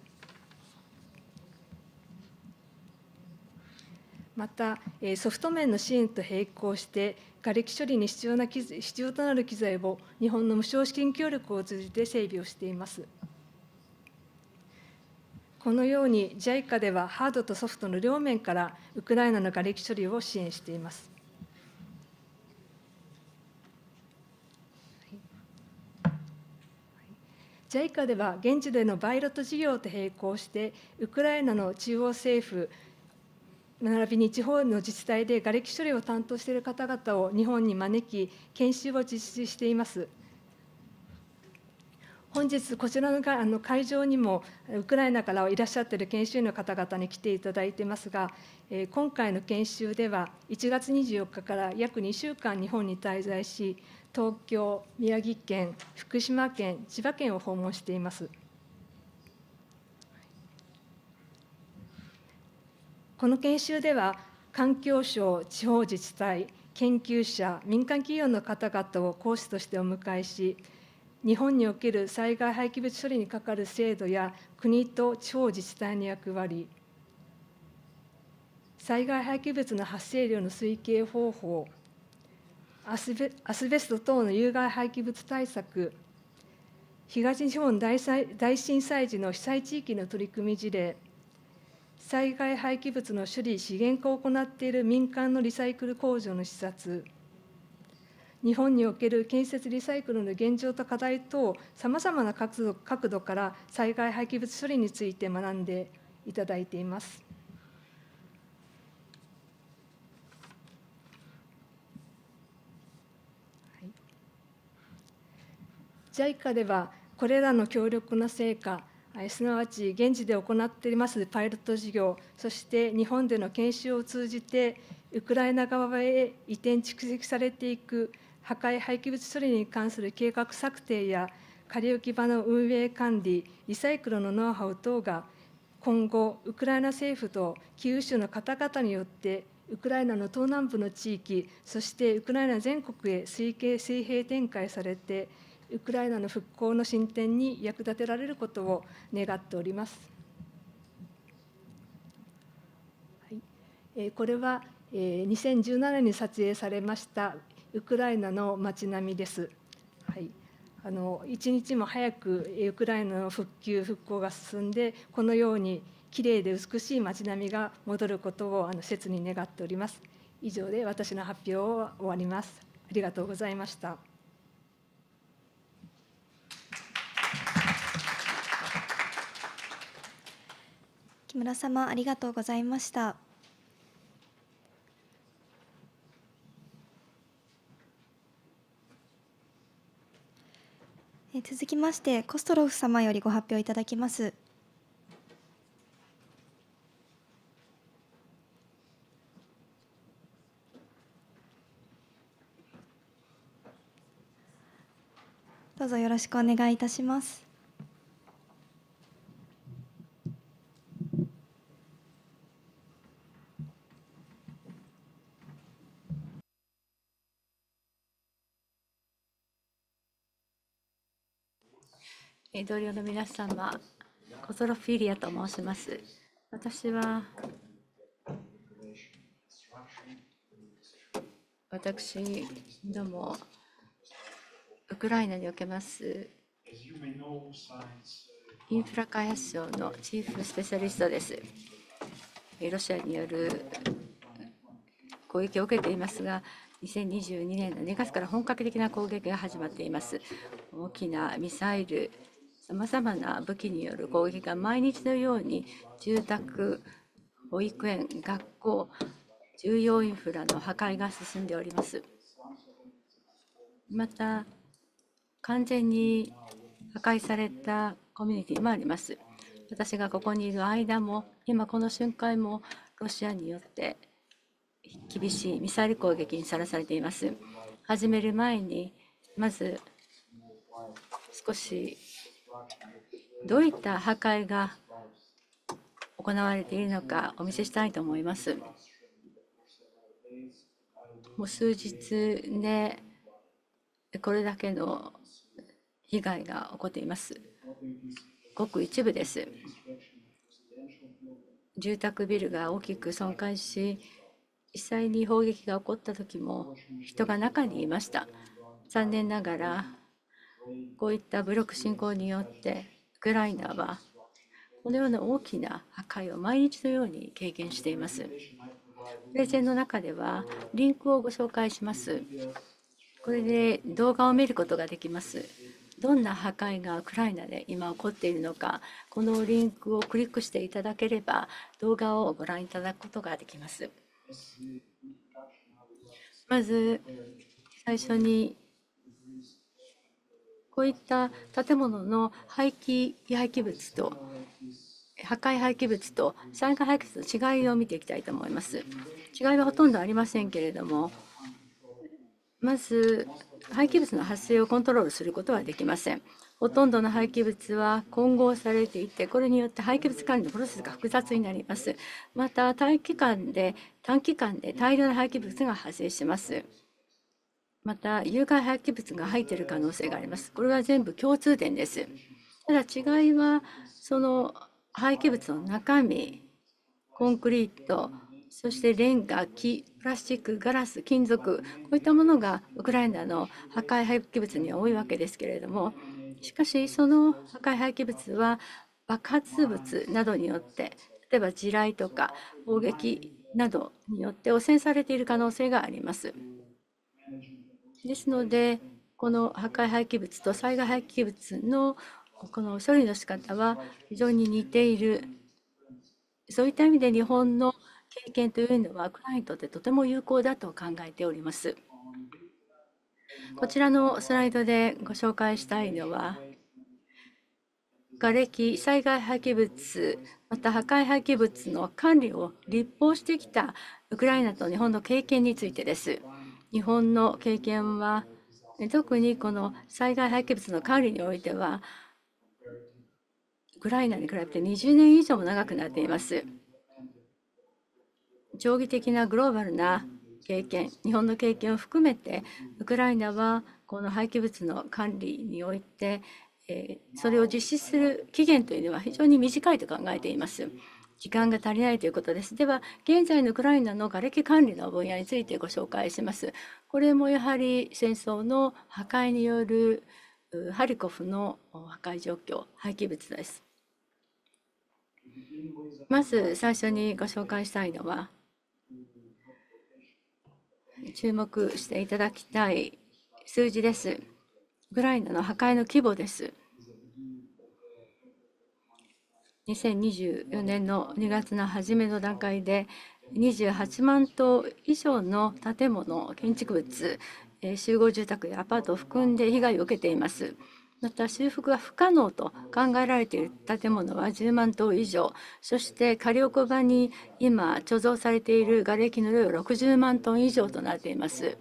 また、ソフト面の支援と並行して、瓦礫処理に必要な必要となる機材を日本の無償資金協力を通じて整備をしています。このように JICA ではハードとソフトの両面からウクライナの瓦礫処理を支援しています。JICA では現地でのバイロット事業と並行してウクライナの中央政府並びに地方の自治体で瓦礫処理を担当している方々を日本に招き研修を実施しています。本日、こちらのあの会場にも、ウクライナからいらっしゃっている研修医の方々に来ていただいてますが、今回の研修では、1月24日から約2週間、日本に滞在し、東京、宮城県、福島県、千葉県を訪問しています。この研修では、環境省、地方自治体、研究者、民間企業の方々を講師としてお迎えし、日本における災害廃棄物処理にかかる制度や国と地方自治体の役割、災害廃棄物の発生量の推計方法、アスベスト等の有害廃棄物対策、東日本大震災時の被災地域の取り組み事例、災害廃棄物の処理・資源化を行っている民間のリサイクル工場の視察、日本における建設リサイクルの現状と課題等、さまざまな角度から災害廃棄物処理について学んでいただいています。JICA では、これらの協力の成果、すなわち現地で行っていますパイロット事業、そして日本での研修を通じて、ウクライナ側へ移転、蓄積されていく破壊廃棄物処理に関する計画策定や仮置き場の運営管理、リサイクルのノウハウ等が今後、ウクライナ政府とキーウ州の方々によってウクライナの東南部の地域、そしてウクライナ全国へ水平水平展開されて、ウクライナの復興の進展に役立てられることを願っております。はい、これは2017年に撮影されましたウクライナの街並みです。はいあの一日も早くウクライナの復旧・復興が進んで、このように綺麗で美しい街並みが戻ることをあの切に願っております。以上で私の発表を終わります。ありがとうございました。木村様ありがとうございました。続きましてコストロフ様よりご発表いただきます。どうぞよろしくお願いいたします。同僚の皆様、コゾロフィリアと申します。私は、私ども、ウクライナにおけますインフラ開発省のチーフスペシャリストです。ロシアによる攻撃を受けていますが、2022年の2月から本格的な攻撃が始まっています。大きなミサイルさまざまな武器による攻撃が毎日のように住宅、保育園、学校、重要インフラの破壊が進んでおります。また、完全に破壊されたコミュニティもあります。私がここにいる間も、今この瞬間もロシアによって厳しいミサイル攻撃にさらされています。始める前に、まず少しどういった破壊が行われているのかお見せしたいと思います。もう数日でこれだけの被害が起こっています。ごく一部です。住宅ビルが大きく損壊し、実際に砲撃が起こった時も人が中にいました。残念ながらこういった武力侵攻によってウクライナはこのような大きな破壊を毎日のように経験しています。プレゼンの中ではリンクをご紹介します。これで動画を見ることができます。どんな破壊がウクライナで今起こっているのか、このリンクをクリックしていただければ動画をご覧いただくことができます。まず最初にこういった建物の廃棄廃棄物と破壊廃棄物と災害廃棄物の違いを見ていきたいと思います。違いはほとんどありませんけれども、まず廃棄物の発生をコントロールすることはできません。ほとんどの廃棄物は混合されていて、これによって廃棄物管理のプロセスが複雑になります。また、短期間で短期間で大量の廃棄物が発生します。また有害廃棄物が入っている可能性があります。これは全部共通点です。ただ違いはその廃棄物の中身、コンクリート、そしてレンガ、木、プラスチック、ガラス、金属、こういったものがウクライナの破壊廃棄物には多いわけですけれども、しかしその破壊廃棄物は爆発物などによって、例えば地雷とか砲撃などによって汚染されている可能性があります。ですのでこの破壊廃棄物と災害廃棄物のこの処理の仕方は非常に似ているそういった意味で日本の経験というのはウクライナにとってとても有効だと考えております。こちらのスライドでご紹介したいのは瓦礫災害廃棄物また破壊廃棄物の管理を立法してきたウクライナと日本の経験についてです。日本の経験は特にこの災害廃棄物の管理においてはウクライナに比べて20年以上も長くなっています。長期的なグローバルな経験日本の経験を含めてウクライナはこの廃棄物の管理においてそれを実施する期限というのは非常に短いと考えています。時間が足りないということです。では、現在のウクライナの瓦礫管理の分野についてご紹介します。これもやはり戦争の破壊によるハリコフの破壊状況、廃棄物です。まず最初にご紹介したいのは、注目していただきたい数字です。ウクライナの破壊の規模です。2024年の2月の初めの段階で28万棟以上の建物、建築物、集合住宅やアパートを含んで被害を受けています。また修復が不可能と考えられている建物は10万棟以上そして仮置き場に今貯蔵されている瓦礫の量は60万トン以上となっています。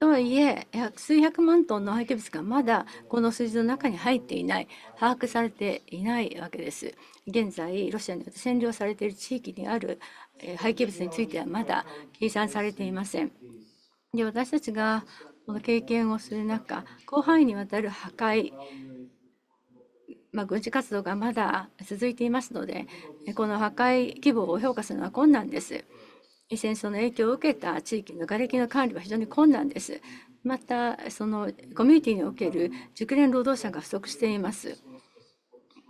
とはいえ数百万トンの廃棄物がまだこの数字の中に入っていない把握されていないわけです現在ロシアによって占領されている地域にある廃棄物についてはまだ計算されていませんで私たちがこの経験をする中広範囲にわたる破壊まあ、軍事活動がまだ続いていますのでこの破壊規模を評価するのは困難です。戦争の影響を受けた地域の瓦礫の管理は非常に困難です。また、そのコミュニティにおける熟練労働者が不足しています。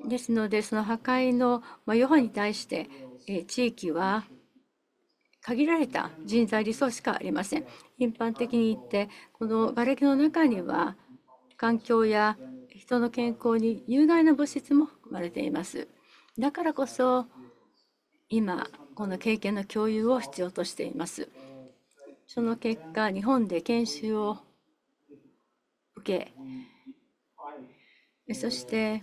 ですので、その破壊の余波に対して、地域は限られた人材リソースしかありません。頻繁的に言って、この瓦礫の中には、環境や人の健康に有害な物質も含まれています。だからこそ、今、この経験の共有を必要としています。その結果、日本で研修を受け、そして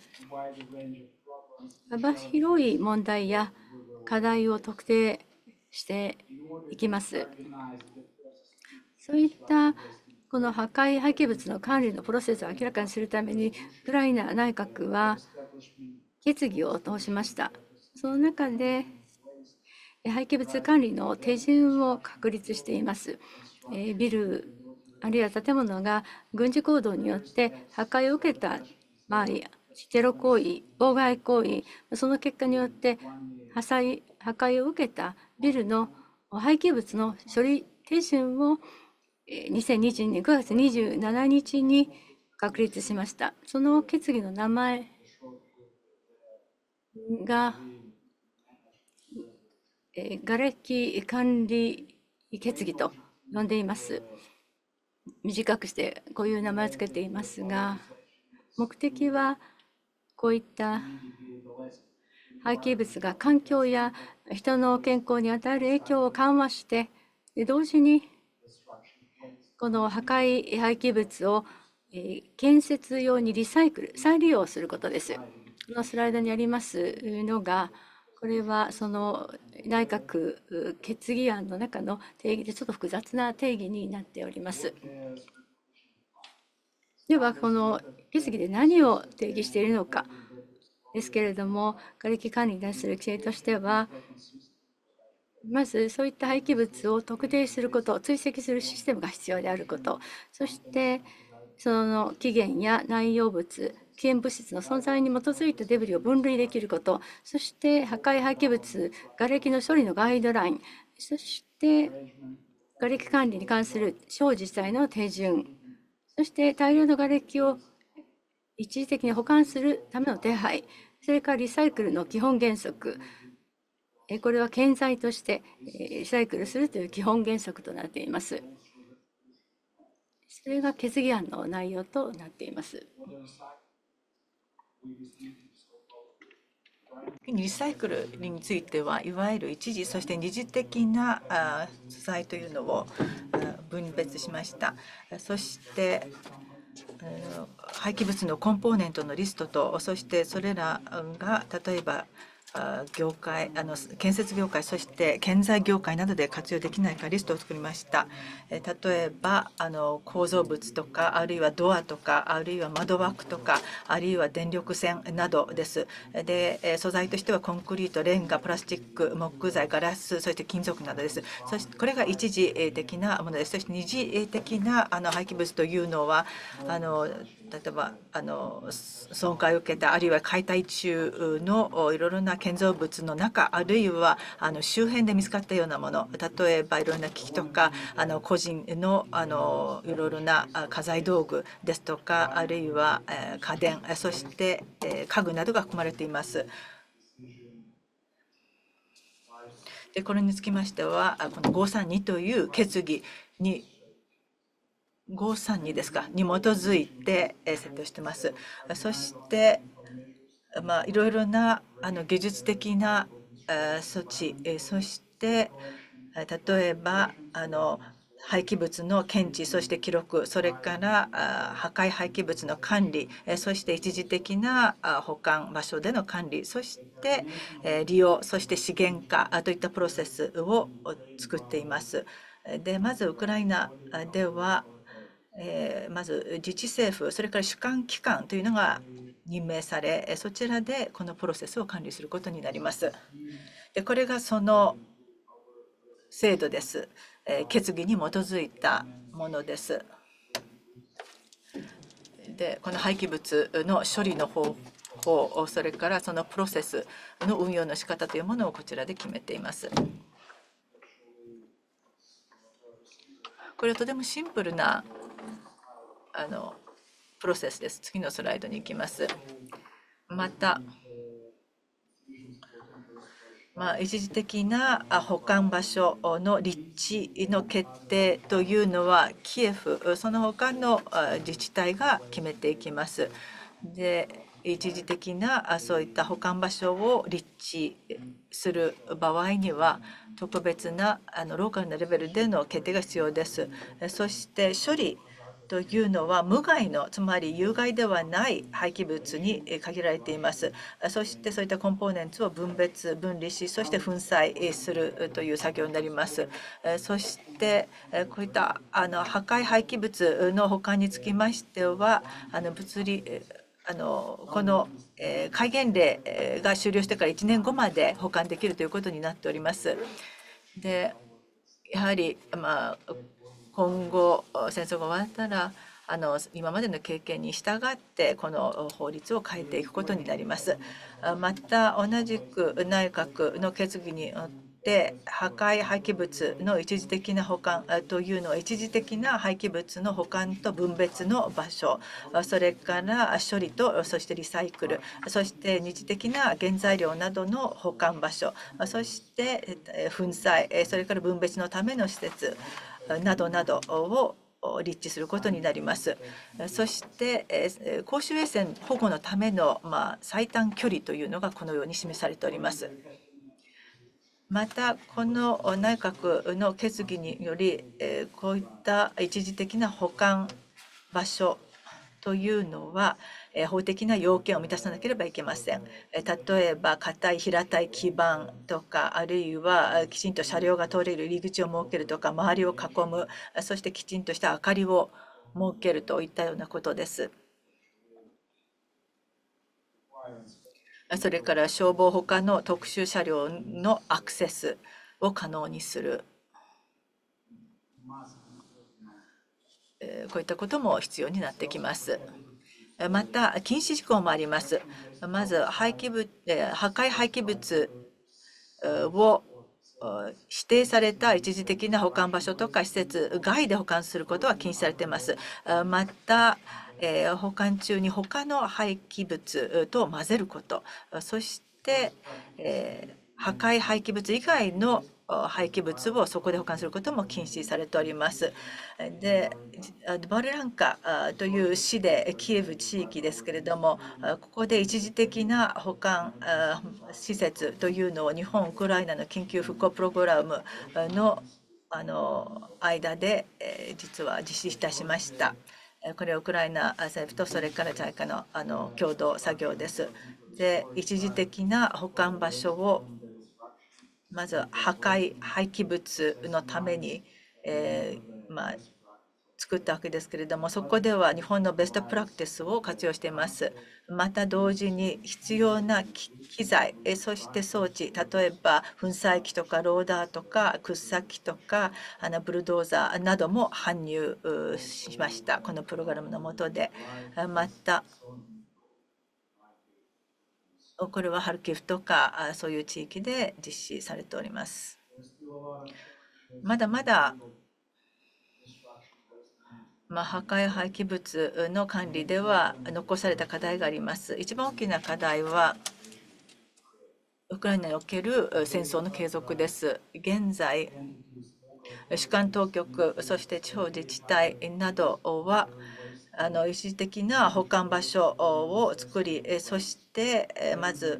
幅広い問題や課題を特定していきます。そういったこの破壊廃棄物の管理のプロセスを明らかにするために、ウクライナ内閣は決議を通しました。その中で廃棄物管理の手順を確立しています。ビルあるいは建物が軍事行動によって破壊を受けた場合テロ行為妨害行為その結果によって破破壊を受けたビルの廃棄物の処理手順を2022年9月27日に確立しました。その決議の名前ががれ管理決議と呼んでいます。短くしてこういう名前を付けていますが、目的はこういった廃棄物が環境や人の健康に与える影響を緩和して、同時にこの破壊廃棄物を建設用にリサイクル、再利用することです。このスライドにありますのが、これはその内閣決議案の中の定義でちょっと複雑な定義になっております。ではこの決議で何を定義しているのかですけれどもがれき管理に対する規制としてはまずそういった廃棄物を特定すること追跡するシステムが必要であることそしてその期限や内容物危険物質の存在に基づいてデブリを分類できることそして破壊廃棄物瓦礫の処理のガイドラインそして瓦礫管理に関する地自治体の手順そして大量の瓦礫を一時的に保管するための手配それからリサイクルの基本原則これは建材としてリサイクルするという基本原則となっています。それが決議案の内容となっています。リサイクルについてはいわゆる一時そして二次的な素材というのを分別しましたそして廃棄物のコンポーネントのリストとそしてそれらが例えば業界あの建設業界そして建材業界などで活用できないかリストを作りました、え例えばあの構造物とかあるいはドアとかあるいは窓枠とかあるいは電力線などですで素材としてはコンクリートレンガプラスチック木材ガラスそして金属などですそしてこれが一時的なものですそして二次的なあの廃棄物というのはあの例えばあの損壊を受けたあるいは解体中のいろいろな建造物の中あるいはあの周辺で見つかったようなもの例えばいろんな機器とかあの個人のあのいろいろな家財道具ですとかあるいは家電そして家具などが含まれています。でこれにつきましてはこの532という決議に532ですかに基づいて設定してます。そしてまあいろいろなあの技術的な措置そして例えばあの廃棄物の検知そして記録それから破壊廃棄物の管理そして一時的な保管場所での管理そして利用そして資源化といったプロセスを作っています。でまずウクライナではえー、まず自治政府それから主管機関というのが任命されそちらでこのプロセスを管理することになります。でこれがその制度です、えー、決議に基づいたものです。でこの廃棄物の処理の方法それからそのプロセスの運用の仕方というものをこちらで決めています。これはとてもシンプルなあのプロセスです。次のスライドに行きます。また、まあ、一時的な保管場所の立地の決定というのはキエフその他の自治体が決めていきます。で一時的なそういった保管場所を立地する場合には特別なあのローカルなレベルでの決定が必要です。そして処理というのは無害のつまり有害ではない廃棄物に限られていますそしてそういったコンポーネンツを分別分離しそして粉砕するという作業になりますそしてこういったあの破壊廃棄物の保管につきましてはあの物理あのこの、え戒厳令が終了してから1年後まで保管できるということになっております。でやはり、まあ今後戦争が終わったらあの今までの経験に従ってこの法律を変えていくことになりますまた同じく内閣の決議によって破壊廃棄物の一時的な保管というのは一時的な廃棄物の保管と分別の場所それから処理とそしてリサイクルそして日時的な原材料などの保管場所そして粉砕それから分別のための施設などなどを立地することになりますそして公衆衛生保護のための、まあ、最短距離というのがこのように示されておりますまたこの内閣の決議によりこういった一時的な保管場所というのはえ法的な要件を満たさなければいけません。え例えば硬い平たい基盤とかあるいはきちんと車両が通れる入り口を設けるとか周りを囲むそしてきちんとした明かりを設けるといったようなことです。それから消防ほかの特殊車両のアクセスを可能にする。こういったことも必要になってきます。また禁止事項もありますまず廃棄物破壊廃棄物を指定された一時的な保管場所とか施設外で保管することは禁止されています。また、えー、保管中に他の廃棄物と混ぜることそして、え破壊廃棄物以外の廃棄物をそこで保管することも禁止されております。でバルランカという市でキエフ地域ですけれどもここで一時的な保管施設というのを日本ウクライナの緊急復興プログラムのあの間で実は実施いたしました。これウクライナ政府とそれから JICA のあの共同作業です。で一時的な保管場所をまず破壊廃棄物のために、えー、まあ、作ったわけですけれどもそこでは日本のベストプラクティスを活用していますまた同時に必要な機材そして装置例えば粉砕機とかローダーとか掘削機とかあのブルドーザーなども搬入しましたこのプログラムのもとでまたこれはハルキフとかそういう地域で実施されております。まだまだ、まあ、破壊廃棄物の管理では残された課題があります。一番大きな課題はウクライナにおける戦争の継続です。現在主管当局そして地方自治体などはあの一時的な保管場所を作りそしてまず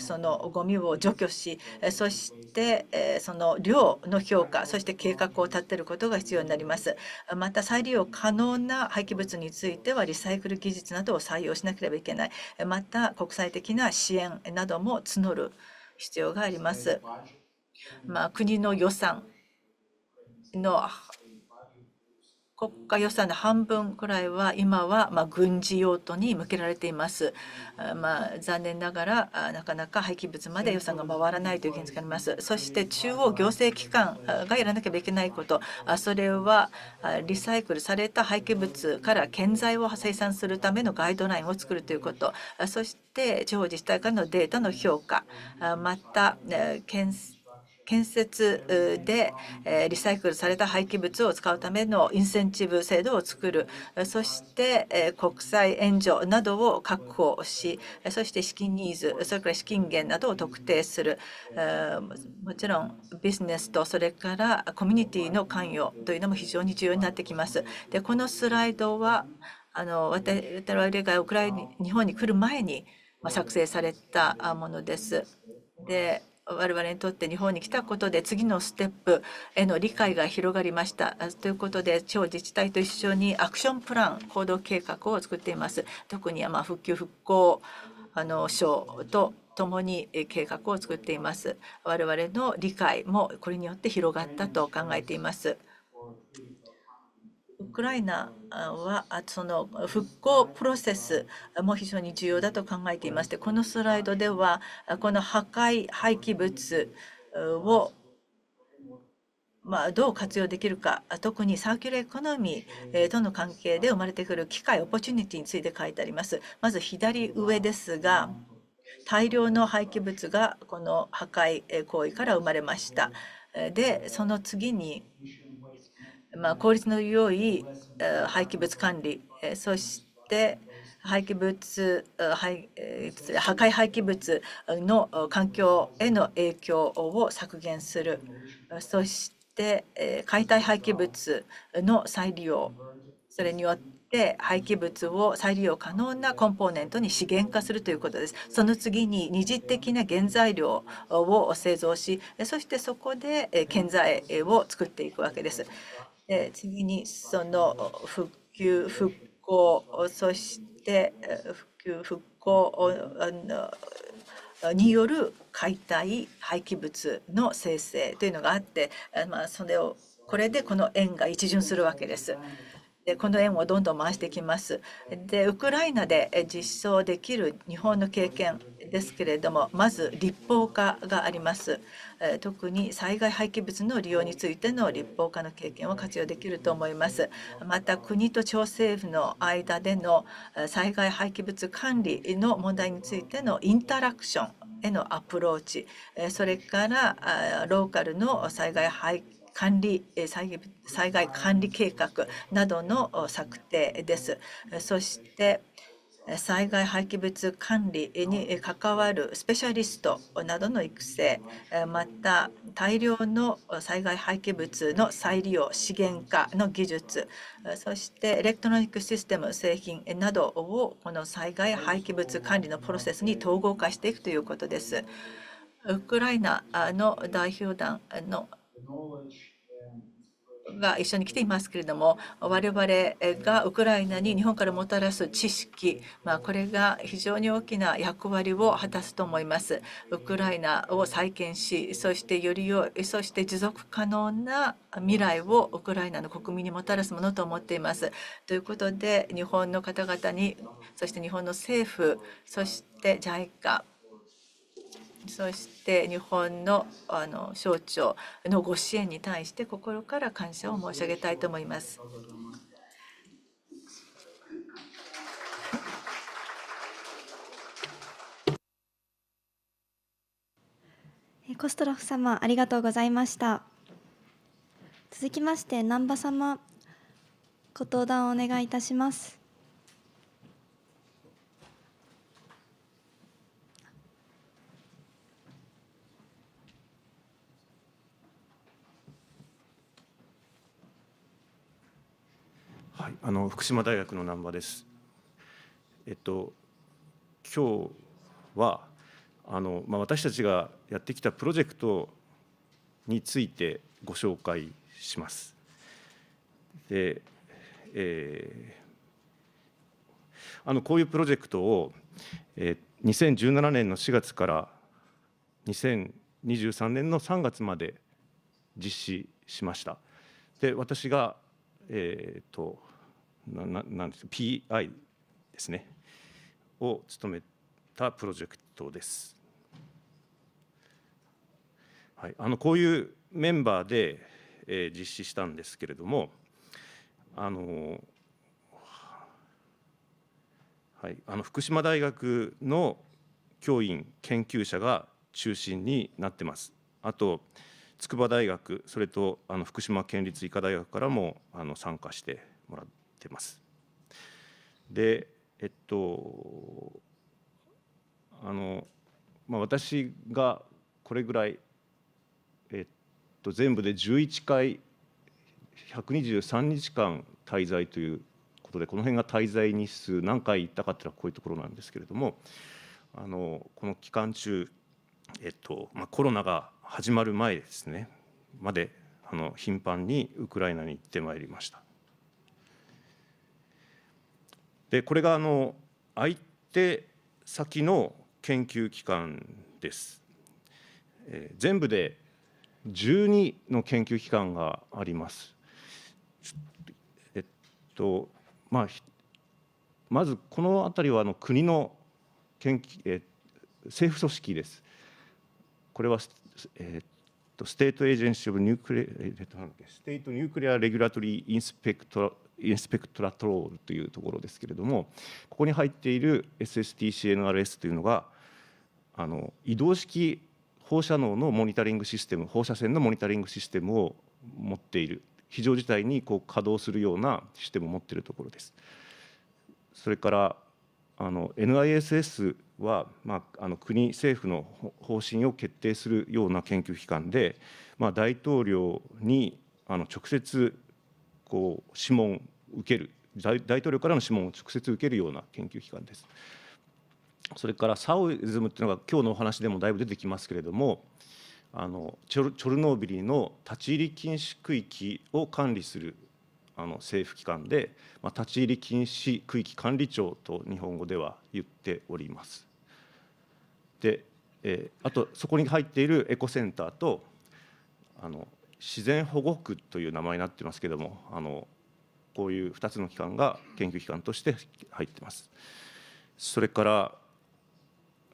そのゴミを除去しそしてその量の評価そして計画を立てることが必要になりますまた再利用可能な廃棄物についてはリサイクル技術などを採用しなければいけないまた国際的な支援なども募る必要があります、まあ、国の予算の国家予算の半分くらいは今はま軍事用途に向けられています。まあ、残念ながらなかなか廃棄物まで予算が回らないという現実があります。そして中央行政機関がやらなければいけないこと、それはリサイクルされた廃棄物から建材を生産するためのガイドラインを作るということ、そして地方自治体からのデータの評価、また検査建設でリサイクルされた廃棄物を使うためのインセンティブ制度を作るそして国際援助などを確保しそして資金ニーズそれから資金源などを特定するもちろんビジネスとそれからコミュニティの関与というのも非常に重要になってきます。でこのスライドはあの私々がウクライナ日本に来る前に作成されたものです。で我々にとって日本に来たことで次のステップへの理解が広がりましたということで地方自治体と一緒にアクションプラン行動計画を作っています特にま復旧復興あの省とともに計画を作っています我々の理解もこれによって広がったと考えていますウクライナはその復興プロセスも非常に重要だと考えていましてこのスライドではこの破壊廃棄物をまあ、どう活用できるか特にサーキュラーエコノミーとの関係で生まれてくる機会オポチュニティについて書いてありますまず左上ですが大量の廃棄物がこの破壊行為から生まれましたでその次にまあ、効率の良い廃棄物管理、そして廃棄物破壊廃棄物の環境への影響を削減するそして解体廃棄物の再利用それによって廃棄物を再利用可能なコンポーネントに資源化するということですその次に二次的な原材料を製造しそしてそこで建材を作っていくわけです次にその復旧復興そして復旧復興による解体廃棄物の生成というのがあって、まあ、それをこれでこの円が一巡するわけです。でこの円をどんどん回してきます。でウクライナで実装できる日本の経験ですけれどもまず立法化があります。特に災害廃棄物の利用についての立法化の経験を活用できると思います。また国と地方政府の間での災害廃棄物管理の問題についてのインタラクションへのアプローチそれからローカルの災害廃棄管理災害管理計画などの策定です。そして災害廃棄物管理に関わるスペシャリストなどの育成また大量の災害廃棄物の再利用資源化の技術そしてエレクトロニックシステム製品などをこの災害廃棄物管理のプロセスに統合化していくということです。ウクライナの代表団のが一緒に来ていますけれども我々がウクライナに日本からもたらす知識、まあ、これが非常に大きな役割を果たすと思います。ウクライナを再建しそしてより良いそして持続可能な未来をウクライナの国民にもたらすものと思っています。ということで日本の方々にそして日本の政府そして JICA そして日本のあの省庁のご支援に対して心から感謝を申し上げたいと思います。コストロフ様ありがとうございました続きまして難波様ご登壇をお願いいたしますはい、あの福島大学の難波です。えっと今日はあのまあ私たちがやってきたプロジェクトについてご紹介します。で、えー、あのこういうプロジェクトを、えー、2017年の4月から2023年の3月まで実施しました。で私がえーとななんです PI ですねを務めたプロジェクトです。はい、あのこういうメンバーで、えー、実施したんですけれどもあの、はい、あの福島大学の教員研究者が中心になってます。あと筑波大学それとあの福島県立医科大学からもあの参加してもらってってます。でえっとあの、まあ、私がこれぐらい、えっと、全部で11回123日間滞在ということでこの辺が滞在日数何回行ったかっていうのはこういうところなんですけれどもあのこの期間中、えっとまあ、コロナが始まる前ですねまであの頻繁にウクライナに行ってまいりました。でこれがあの相手先の研究機関です、えー、全部で12の研究機関がありますえっとまあまずこの辺りはあの国の研究、えー、政府組織ですこれは、えー、っとステートエージェンシー・オブ・ニュークレステート・ニュークレア・レギュラトリー・インスペクトインスペクトラトロールというところですけれどもここに入っている SSTCNRS というのがあの移動式放射能のモニタリングシステム放射線のモニタリングシステムを持っている非常事態にこう稼働するようなシステムを持っているところです。それからあの NISS は、まあ、あの国政府の方針を決定するような研究機関で、まあ、大統領にあの直接こう諮問を受ける大統領からの諮問を直接受けるような研究機関です。それからサウイズムっていうのが今日のお話でもだいぶ出てきますけれどもあのチョルチョルノービリの立ち入り禁止区域を管理するあの政府機関で、まあ、立ち入り禁止区域管理庁と日本語では言っております。で、えー、あとそこに入っているエコセンターとあの自然保護区という名前になってますけどもあのこういう2つの機関が研究機関として入ってます。それから、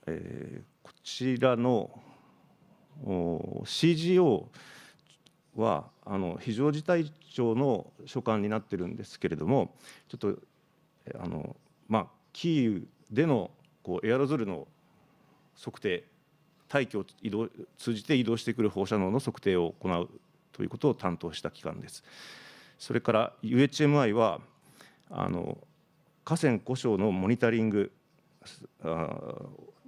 えー、こちらの CGO はあの非常事態庁の所管になってるんですけれどもちょっとあの、まあ、キーウでのこうエアロゾルの測定大気を移動通じて移動してくる放射能の測定を行うということを担当した機関です。それから UHMI はあの河川故障のモニタリング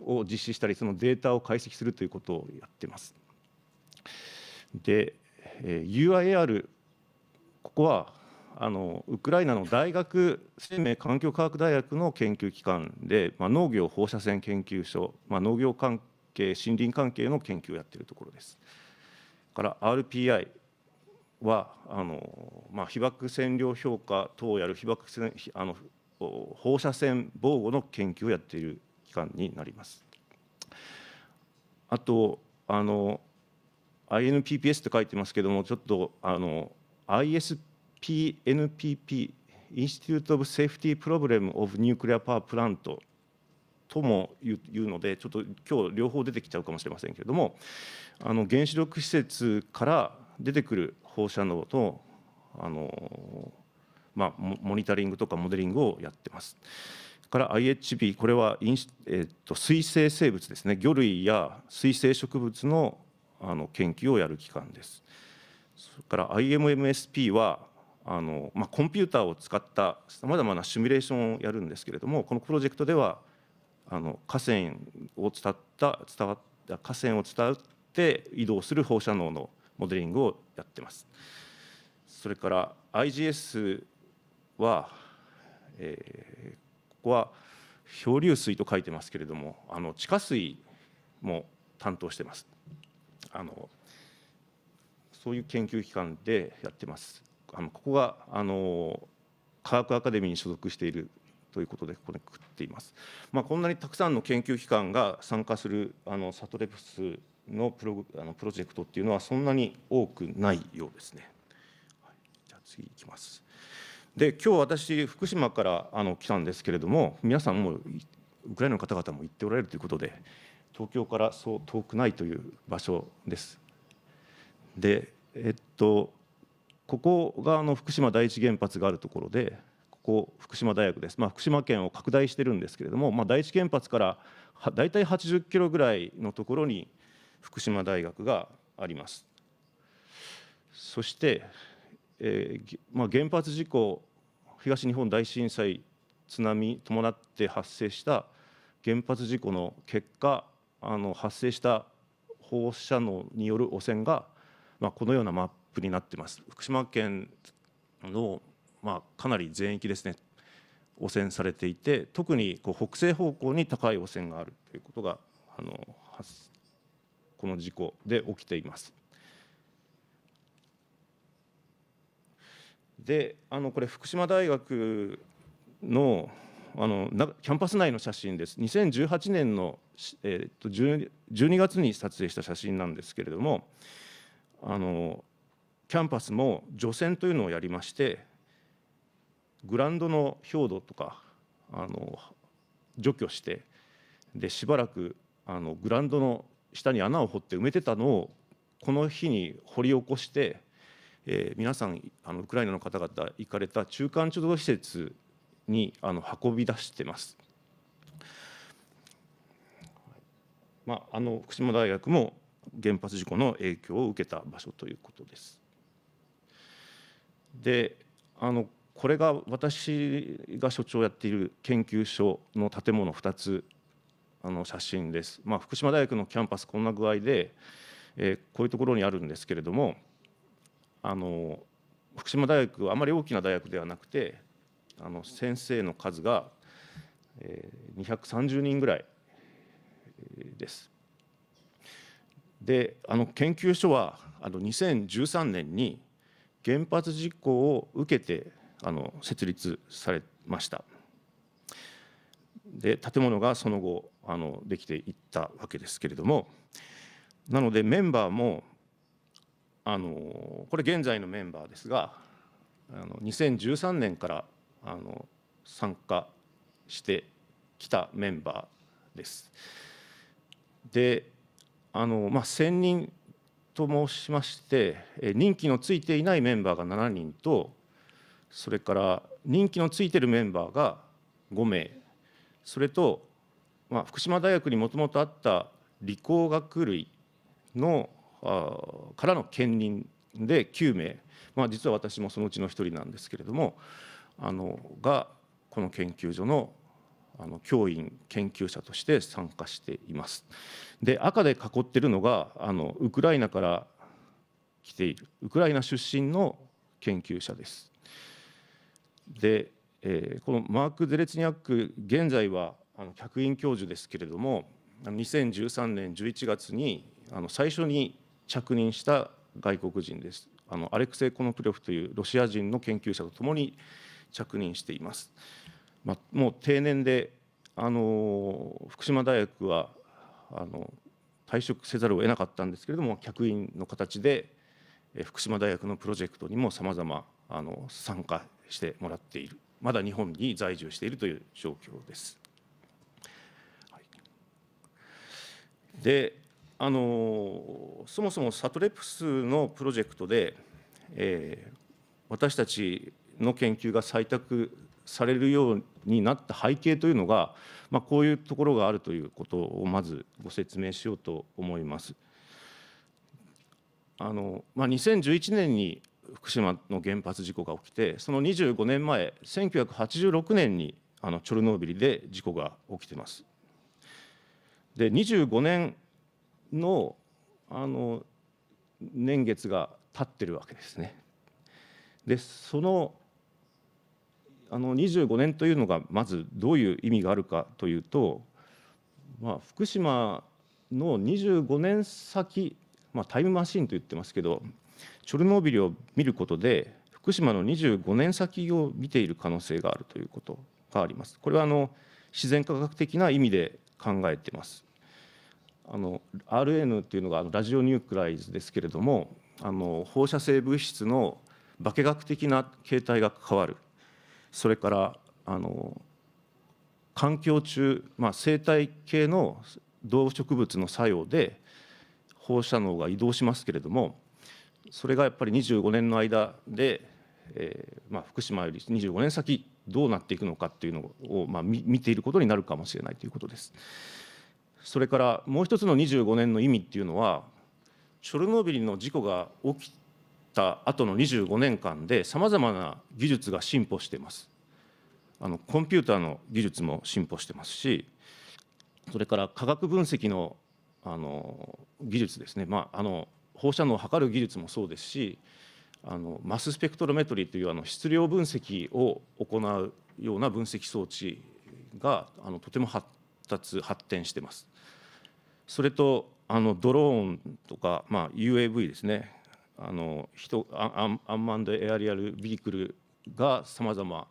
を実施したりそのデータを解析するということをやってます。で、え UIR ここはあのウクライナの大学生命環境科学大学の研究機関で、まあ、農業放射線研究所、まあ、農業関係森林関係の研究をやっているところです。から RPI はあの、まあ、被爆線量評価等をやる被爆線あの放射線防護の研究をやっている機関になります。あとあの INPPS って書いてますけどもちょっとあの ISPNPP インスティュート・オブ・セーフティー・プロブレム・オブ・ニュークリア・パワー・プラントとも言うのでちょっと今日両方出てきちゃうかもしれませんけれどもあの原子力施設から出てくる放射能とあの、まあ、モニタリングとかモデリングをやってます。から IHB これはイン、えー、っと、水生生物ですね魚類や水生植物のあの研究をやる機関です。それから IMMSP はあの、まあ、コンピューターを使ったさまざまなシミュレーションをやるんですけれどもこのプロジェクトではあの河川を伝った伝わった河川を伝って移動する放射能のモデリングをやってます。それから IGS は、えー、ここは漂流水と書いてますけれどもあの地下水も担当してます。あのそういう研究機関でやってます。あのここがあの科学アカデミーに所属しているということで、これ、食っています。まあ、こんなにたくさんの研究機関が参加するあのサトレプスのプロあのプロジェクトっていうのは、そんなに多くないようですね。はい、じゃあ次いきます。で今日私福島からあの来たんですけれども皆さんもウクライナの方々も行っておられるということで東京からそう遠くないという場所です。でえっとここがあの福島第一原発があるところでここ福島大学です、まあ、福島県を拡大してるんですけれども、まあ、第一原発から大体80キロぐらいのところに福島大学があります。そして、えーまあ、原発事故東日本大震災津波伴って発生した原発事故の結果あの発生した放射能による汚染が、まあ、このようなマップになってます。福島県のまあ、かなり全域ですね汚染されていて特にこう北西方向に高い汚染があるということがあのこの事故で起きています。であのこれ福島大学のあのキャンパス内の写真です2018年の、えー、っと 12, 月に撮影した写真なんですけれどもあのキャンパスも除染というのをやりましてグラウンドの表土とかあの除去してでしばらくあのグラウンドの下に穴を掘って埋めてたのをこの日に掘り起こして、えー、皆さんあのウクライナの方々行かれた中間貯蔵施設にあの運び出してます。まあ、あの福島大学も原発事故の影響を受けた場所ということです。であのこれが私が所長やっている研究所の建物2つあの写真です、まあ、福島大学のキャンパスこんな具合で、えー、こういうところにあるんですけれどもあの福島大学はあまり大きな大学ではなくてあの先生の数が、えー、230人ぐらいです。であの研究所はあの2013年に原発事故を受けてあの設立されました。で建物がその後あのできていったわけですけれどもなのでメンバーもあのこれ現在のメンバーですがあの2013年からあの参加してきたメンバーです。であの、まあ、1,000人と申しまして任期のついていないメンバーが7人とそれから人気のついてるメンバーが5名それと、まあ、福島大学にもともとあった理工学類のからの兼任で9名、まあ、実は私もそのうちの1人なんですけれどもあのがこの研究所のあの教員研究者として参加しています。で赤で囲ってるのがあのウクライナから来ているウクライナ出身の研究者です。で、えー、このマーク・ゼレツニャック現在はあの客員教授ですけれども2013年11月にあの最初に着任した外国人ですあのアレクセイ・コノプリョフというロシア人の研究者とともに着任しています。まあ、もう定年であの福島大学はあの退職せざるを得なかったんですけれども客員の形で福島大学のプロジェクトにもさまざま参加してもらっているまだ日本に在住しているという状況です。であのそもそもサトレプスのプロジェクトで、えー、私たちの研究が採択されるようになった背景というのが、まあ、こういうところがあるということをまずご説明しようと思います。あのまあ、2011年に福島の原発事故が起きてその25年前1986年にあのチョルノービリで事故が起きてます。で25年のあの年月が経ってるわけですね。でそのあの25年というのがまずどういう意味があるかというと、まあ、福島の25年先、まあ、タイムマシンと言ってますけどチョルノービリを見ることで福島の25年先を見ている可能性があるということがあります。これはあの自然科学的な意味で考えてます。あの RN っていうのがあのラジオニュークライズですけれどもあの放射性物質の化学的な形態が変わるそれからあの環境中、まあ、生態系の動植物の作用で放射能が移動しますけれどもそれがやっぱり25年の間で、えーまあ、福島より25年先どうなっていくのかっていうのを、まあ、見ていることになるかもしれないということです。それからもう一つの25年の意味っていうのはチョルノービリの事故が起きた後の25年間でさまざまな技術が進歩しています。あのコンピューターの技術も進歩してますしそれから科学分析のあの技術ですね、まあ、あの放射能を測る技術もそうですしあのマススペクトロメトリーというあの質量分析を行うような分析装置があのとても発達発展してます。それとあのドローンとか、まあ、UAV ですねあの人アンアンマンドエアリアルビークルがさまざま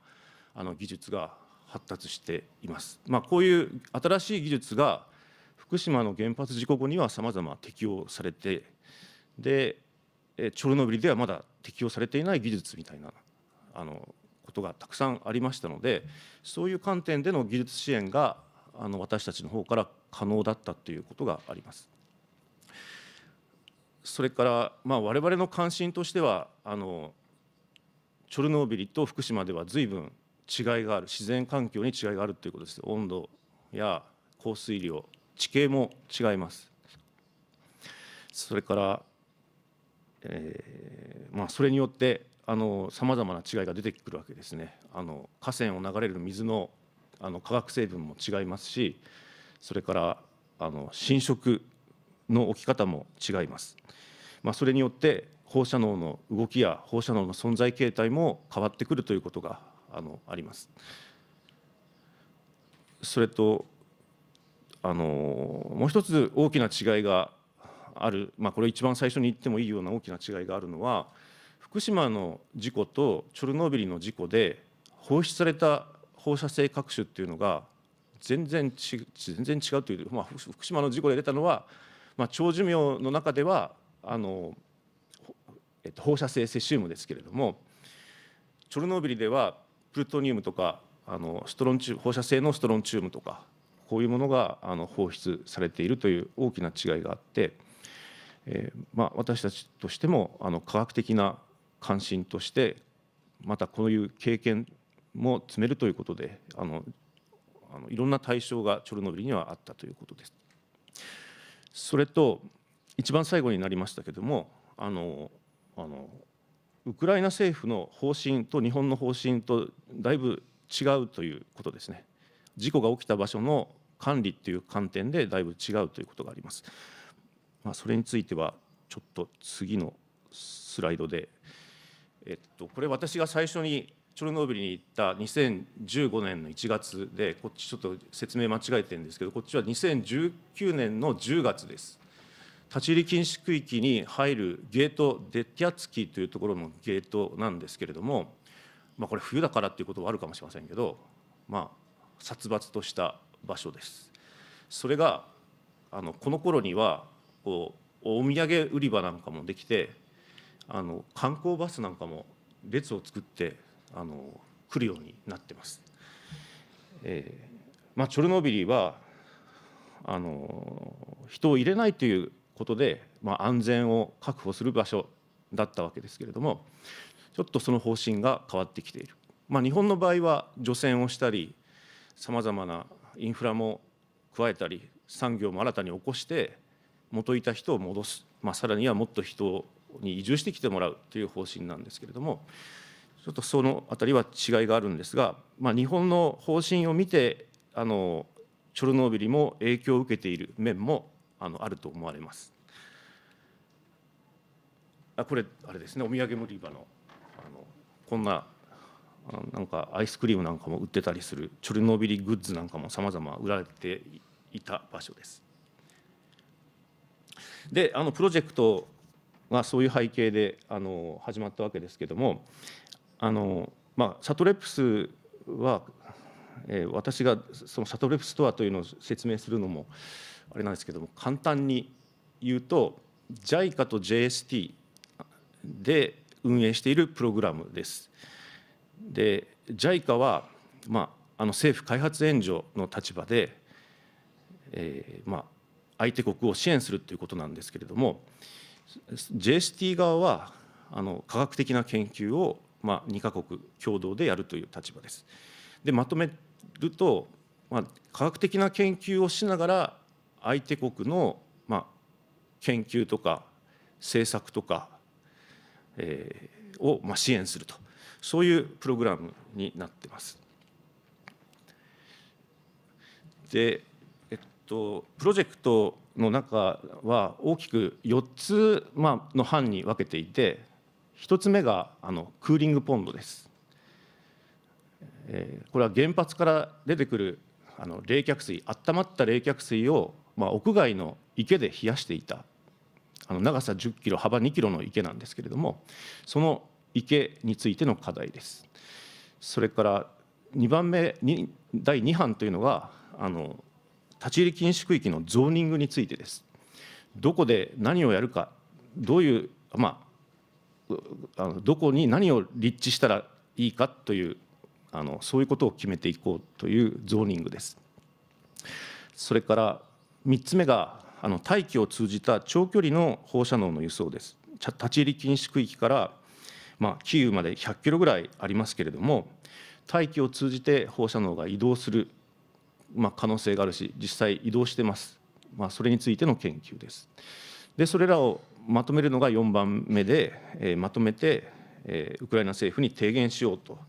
技術が発達しています。まあ、こういう新しい技術が福島の原発事故後にはさまざま適用されてでチョルノビリではまだ適用されていない技術みたいなあのことがたくさんありましたのでそういう観点での技術支援があの私たちの方から可能だったということがあります。それから、まあ、我々の関心としてはあのチョルノービリと福島では随分違いがある自然環境に違いがあるということです温度や降水量地形も違いますそれからえー、まあ、それによってさまざまな違いが出てくるわけですね。あの河川を流れる水のあの化学成分も違いますしそれからあの浸食の置き方も違います。まあ、それによって放射能の動きや放射能の存在形態も変わってくるということがあのあります。それとあのもう一つ大きな違いがある、まあ、これ一番最初に言ってもいいような大きな違いがあるのは福島の事故とチョルノービリの事故で放出された放射性核種っていうのが全然ち全然違うという、まあ、福島の事故で出たのは、まあ、長寿命の中ではあの、えっと、放射性セシウムですけれどもチョルノービリではプルトニウムとかあのストロンチ放射性のストロンチウムとかこういうものがあの放出されているという大きな違いがあって。えー、まあ、私たちとしてもあの科学的な関心としてまたこういう経験も積めるということであのあのいろんな対象がチョルノビリにはあったということです。それと一番最後になりましたけれどもあのあのウクライナ政府の方針と日本の方針とだいぶ違うということですね。事故が起きた場所の管理っていう観点でだいぶ違うということがあります。まあ、それについてはちょっと次のスライドで、えっと、これ私が最初にチョルノービリに行った2015年の1月でこっちちょっと説明間違えてるんですけどこっちは2019年の10月です。立ち入り禁止区域に入るゲートデティアツキーというところのゲートなんですけれども、まあ、これ冬だからっていうことはあるかもしれませんけど、まあ、殺伐とした場所です。それがあのこの頃にはこうお土産売り場なんかもできてあの観光バスなんかも列を作ってあの来るようになってます。えーまあ、チョルノービリはあの人を入れないということで、まあ、安全を確保する場所だったわけですけれどもちょっとその方針が変わってきている、まあ、日本の場合は除染をしたりさまざまなインフラも加えたり産業も新たに起こして元いた人を戻す、まあ、さらにはもっと人に移住してきてもらうという方針なんですけれどもちょっとそのあたりは違いがあるんですが、まあ、日本の方針を見てあのチョルノービリも影響を受けている面もあのあると思われます。あこれあれですねお土産売り場のあのこんななんかアイスクリームなんかも売ってたりするチョルノービリグッズなんかもさまざま売られていた場所です。であのプロジェクトがそういう背景であの始まったわけですけどもあの、まあ、シャトレプスは、えー、私がそのシャトレプスとはというのを説明するのもあれなんですけども簡単に言うと JICA と JST で運営しているプログラムです。で JICA は、まあ、あの政府開発援助の立場で、えーまあ、相手国を支援するということなんですけれども JST 側はあの科学的な研究を、まあ、2か国共同でやるという立場です。でまとめると、まあ、科学的な研究をしながら相手国の、まあ、研究とか政策とか、えを、まあ、支援するとそういうプログラムになってます。でと、プロジェクトの中は大きく4つ、まあの班に分けていて1つ目があのクーリングポンドです、えー、これは原発から出てくるあの冷却水温まった冷却水を、まあ、屋外の池で冷やしていたあの長さ10キロ幅2キロの池なんですけれどもその池についての課題ですそれから2番目に第2班というのがあの立ち入り禁止区域のゾーニングについてです。どこで何をやるか、どういう、まあ、あのどこに何を立地したらいいかというあのそういうことを決めていこうというゾーニングです。それから3つ目があの大気を通じた長距離の放射能の輸送です。立ち入り禁止区域から、まあ、キーウまで100キロぐらいありますけれども大気を通じて放射能が移動するまあ、可能性があるし実際移動してます、まあ、それについての研究です。でそれらをまとめるのが4番目で、えー、まとめて、えー、ウクライナ政府に提言しようと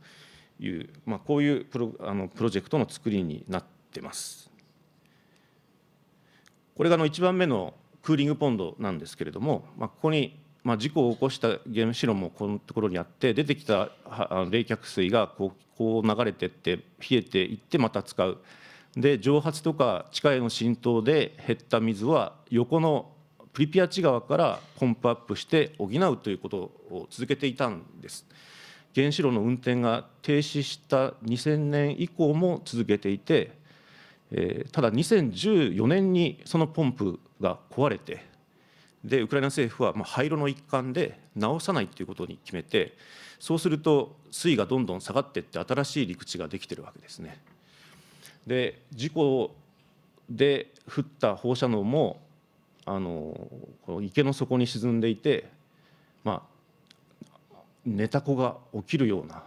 いう、まあ、こういうプロあのプロジェクトの作りになってます。これがあの1番目のクーリングポンドなんですけれども、まあ、ここに、まあ、事故を起こした原子炉もこのところにあって出てきた冷却水がこうこう流れてって冷えていってまた使う。で蒸発とか地下への浸透で減った水は横のプリピアチ側からポンプアップして補うということを続けていたんです。原子炉の運転が停止した2000年以降も続けていて、ただ2014年にそのポンプが壊れてでウクライナ政府は廃炉の一環で直さないということに決めてそうすると水位がどんどん下がっていって新しい陸地ができているわけですね。で事故で降った放射能もあの池の底に沈んでいて、まあ、寝た子が起きるような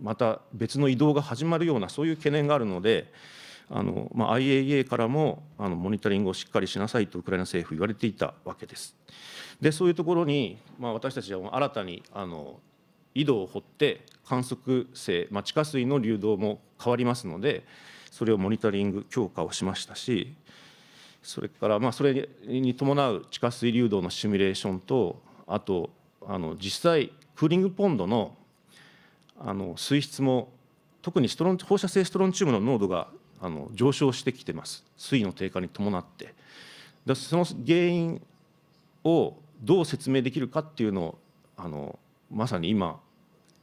また別の移動が始まるようなそういう懸念があるのであの、まあ、IAEA からもあのモニタリングをしっかりしなさいとウクライナ政府言われていたわけです。でそういうところに、まあ、私たちは新たにあの井戸を掘って観測性、まあ、地下水の流動も変わりますのでそれをモニタリング強化をしましたしそれからまあそれに伴う地下水流動のシミュレーションとあとあの実際クーリングポンドのあの水質も特にストロン放射性ストロンチウムの濃度があの上昇してきてます水位の低下に伴ってだその原因をどう説明できるかっていうのをあのまさに今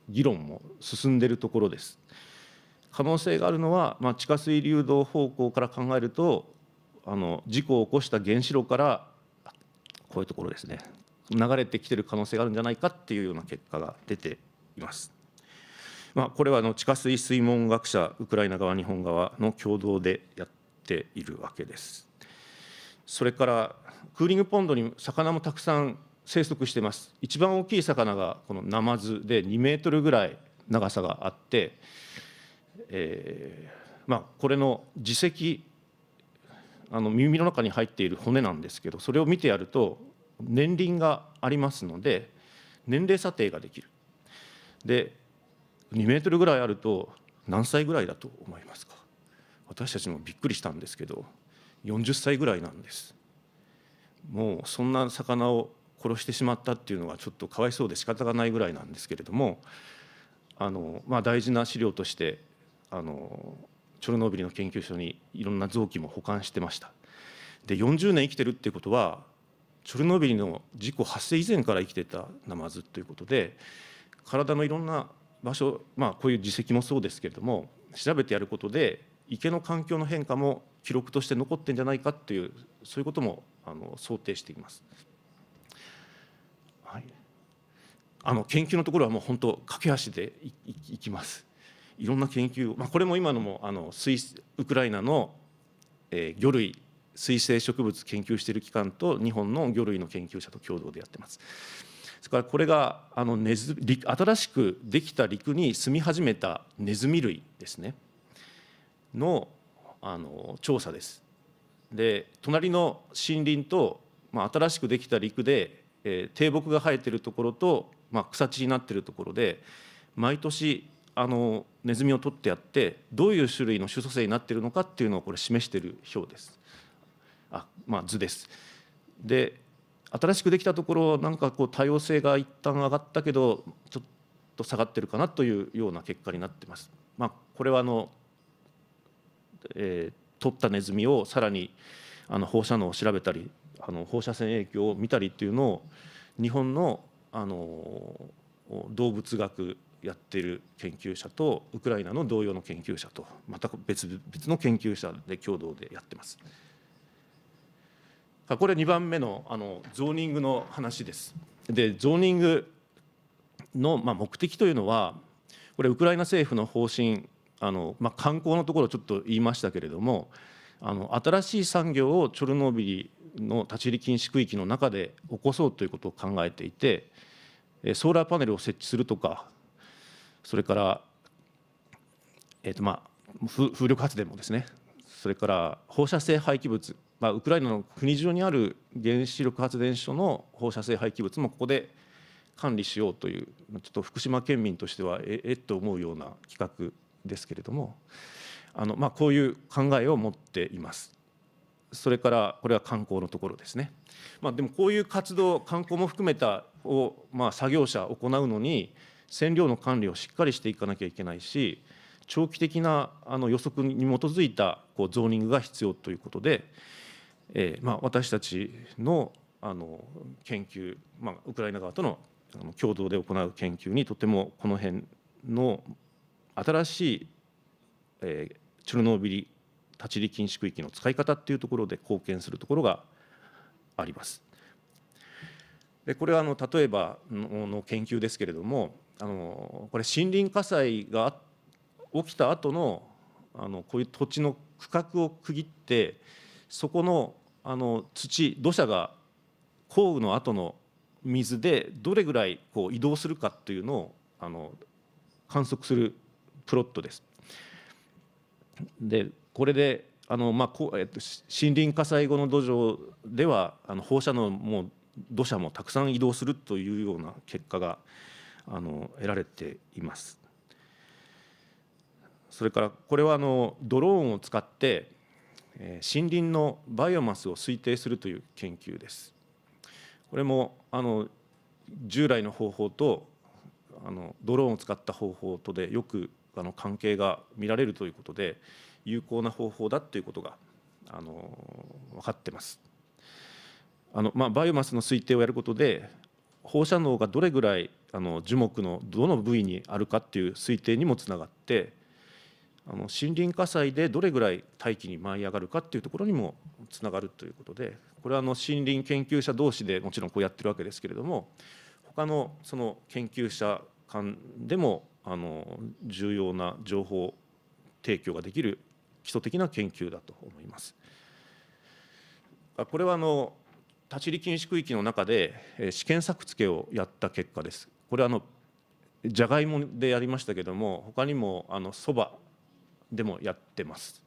議論も進んでいるところです。可能性があるのは、まあ、地下水流動方向から考えるとあの事故を起こした原子炉からこういうところですね流れてきてる可能性があるんじゃないかっていうような結果が出ています。まあ、これはあの地下水水門学者ウクライナ側日本側の共同でやっているわけです。それからクーリングポンドに魚もたくさん生息してます。一番大きい魚がこのナマズで2メートルぐらい長さがあってえー、まあ、これの耳石あの耳の中に入っている骨なんですけどそれを見てやると年輪がありますので年齢査定ができるで2メートルぐらいあると何歳ぐらいだと思いますか私たちもびっくりしたんですけど40歳ぐらいなんですもうそんな魚を殺してしまったっていうのはちょっとかわいそうで仕方がないぐらいなんですけれどもあの、まあ、大事な資料としてあのチョルノービリの研究所にいろんな臓器も保管してましたで40年生きてるっていうことはチョルノービリの事故発生以前から生きてたナマズということで体のいろんな場所、まあ、こういう自石もそうですけれども調べてやることで池の環境の変化も記録として残ってんじゃないかっていうそういうこともあの想定しています。はい、あの研究のところはもう本当駆け足でいいいきます。いろんな研究、まあ、これも今のもあのウクライナの、えー、魚類水生植物研究している機関と日本の魚類の研究者と共同でやってます。それからこれがあのネズ新しくできた陸に住み始めたネズミ類ですねのあの調査です。で隣の森林と、まあ、新しくできた陸で、えー、低木が生えてるところと、まあ、草地になってるところで毎年あのネズミを取ってやってどういう種類の種組成になってるのかっていうのをこれ示してる表ですあまあ図ですで新しくできたところなんかこう多様性が一旦上がったけどちょっと下がってるかなというような結果になってます。まあ、これはあの、えー、取ったネズミをさらにあの放射能を調べたりあの放射線影響を見たりっていうのを日本のあの動物学やっている研究者とウクライナの同様の研究者とまた別々の研究者で共同でやってます。これ2番目のあのゾーニングの話です。でゾーニングの、まあ、目的というのはこれウクライナ政府の方針あの、まあ、観光のところちょっと言いましたけれどもあの新しい産業をチョルノービリの立ち入り禁止区域の中で起こそうということを考えていてソーラーパネルを設置するとかそれから、えーとまあ、風力発電もですねそれから放射性廃棄物、まあ、ウクライナの国中にある原子力発電所の放射性廃棄物もここで管理しようというちょっと福島県民としてはええっと思うような企画ですけれどもあの、まあ、こういう考えを持っています。それからこれは観光のところですね、まあ、でもこういう活動観光も含めたを、まあ、作業者行うのに線量の管理をしっかりしていかなきゃいけないし長期的なあの予測に基づいたこうゾーニングが必要ということで、えーまあ、私たちのあの研究、まあ、ウクライナ側との共同で行う研究にとてもこの辺の新しい、えー、チョルノービリ立ち入り禁止区域の使い方っていうところで貢献するところがあります。でこれはあの例えばの研究ですけれどもあのこれ森林火災が起きた後のあのこういう土地の区画を区切ってそこのあの土土砂が降雨の後の水でどれぐらいこう移動するかというのをあの観測するプロットです。でこれであの、まあこえっと、森林火災後の土壌ではあの放射能も土砂もたくさん移動するというような結果があの得られています。それからこれはあのドローンを使って森林のバイオマスを推定するという研究です。これもあの従来の方法とあのドローンを使った方法とでよくあの関係が見られるということで有効な方法だということがあの分かってます。あのまあ、バイオマスの推定をやることで放射能がどれぐらいあの樹木のどの部位にあるかっていう推定にもつながってあの森林火災でどれぐらい大気に舞い上がるかっていうところにもつながるということでこれはあの森林研究者同士でもちろんこうやってるわけですけれども他のその研究者間でもあの重要な情報提供ができる基礎的な研究だと思います。これはあの立ち入り禁止区域の中で試験作付けをやった結果です。これあのじゃがいもでやりましたけども他にもあのそばでもやってます。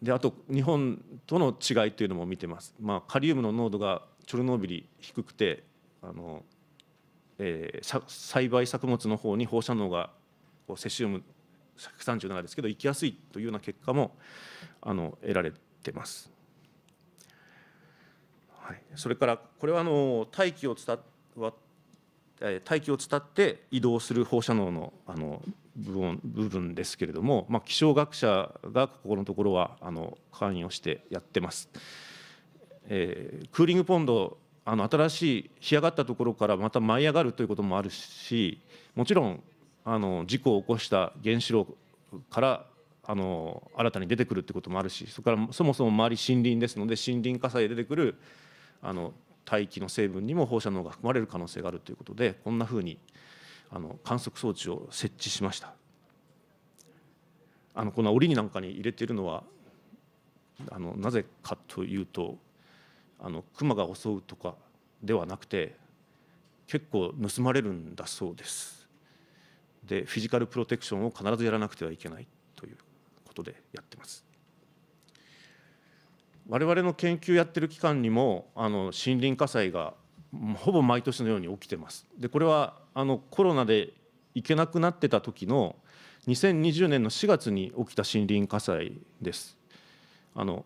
であと日本との違いというのも見てます。まあ、カリウムの濃度がチョルノービリ低くてあの、えー、栽培作物の方に放射能がこうセシウム137ですけど行きやすいというような結果もあの得られてます。はい、それからこれはあの大気を伝わって大気を伝って移動する放射能のあの部分ですけれども、まあ、気象学者がここのところはあの関与してやってます。えー、クーリングポンドあの新しい干上がったところからまた舞い上がるということもあるしもちろんあの事故を起こした原子炉からあの新たに出てくるってこともあるしそれからそもそも周り森林ですので森林火災で出てくるあの大気の成分にも放射能が含まれる可能性があるということでこんなふうにあの観測装置を設置しましたあのこの檻になんかに入れているのはあのなぜかというとあの熊が襲うとかではなくて結構盗まれるんだそうですでフィジカルプロテクションを必ずやらなくてはいけないということでやってます我々の研究やってる期間にもあの森林火災がほぼ毎年のように起きてます。でこれはあのコロナで行けなくなってた時の2020年の4月に起きた森林火災です。あの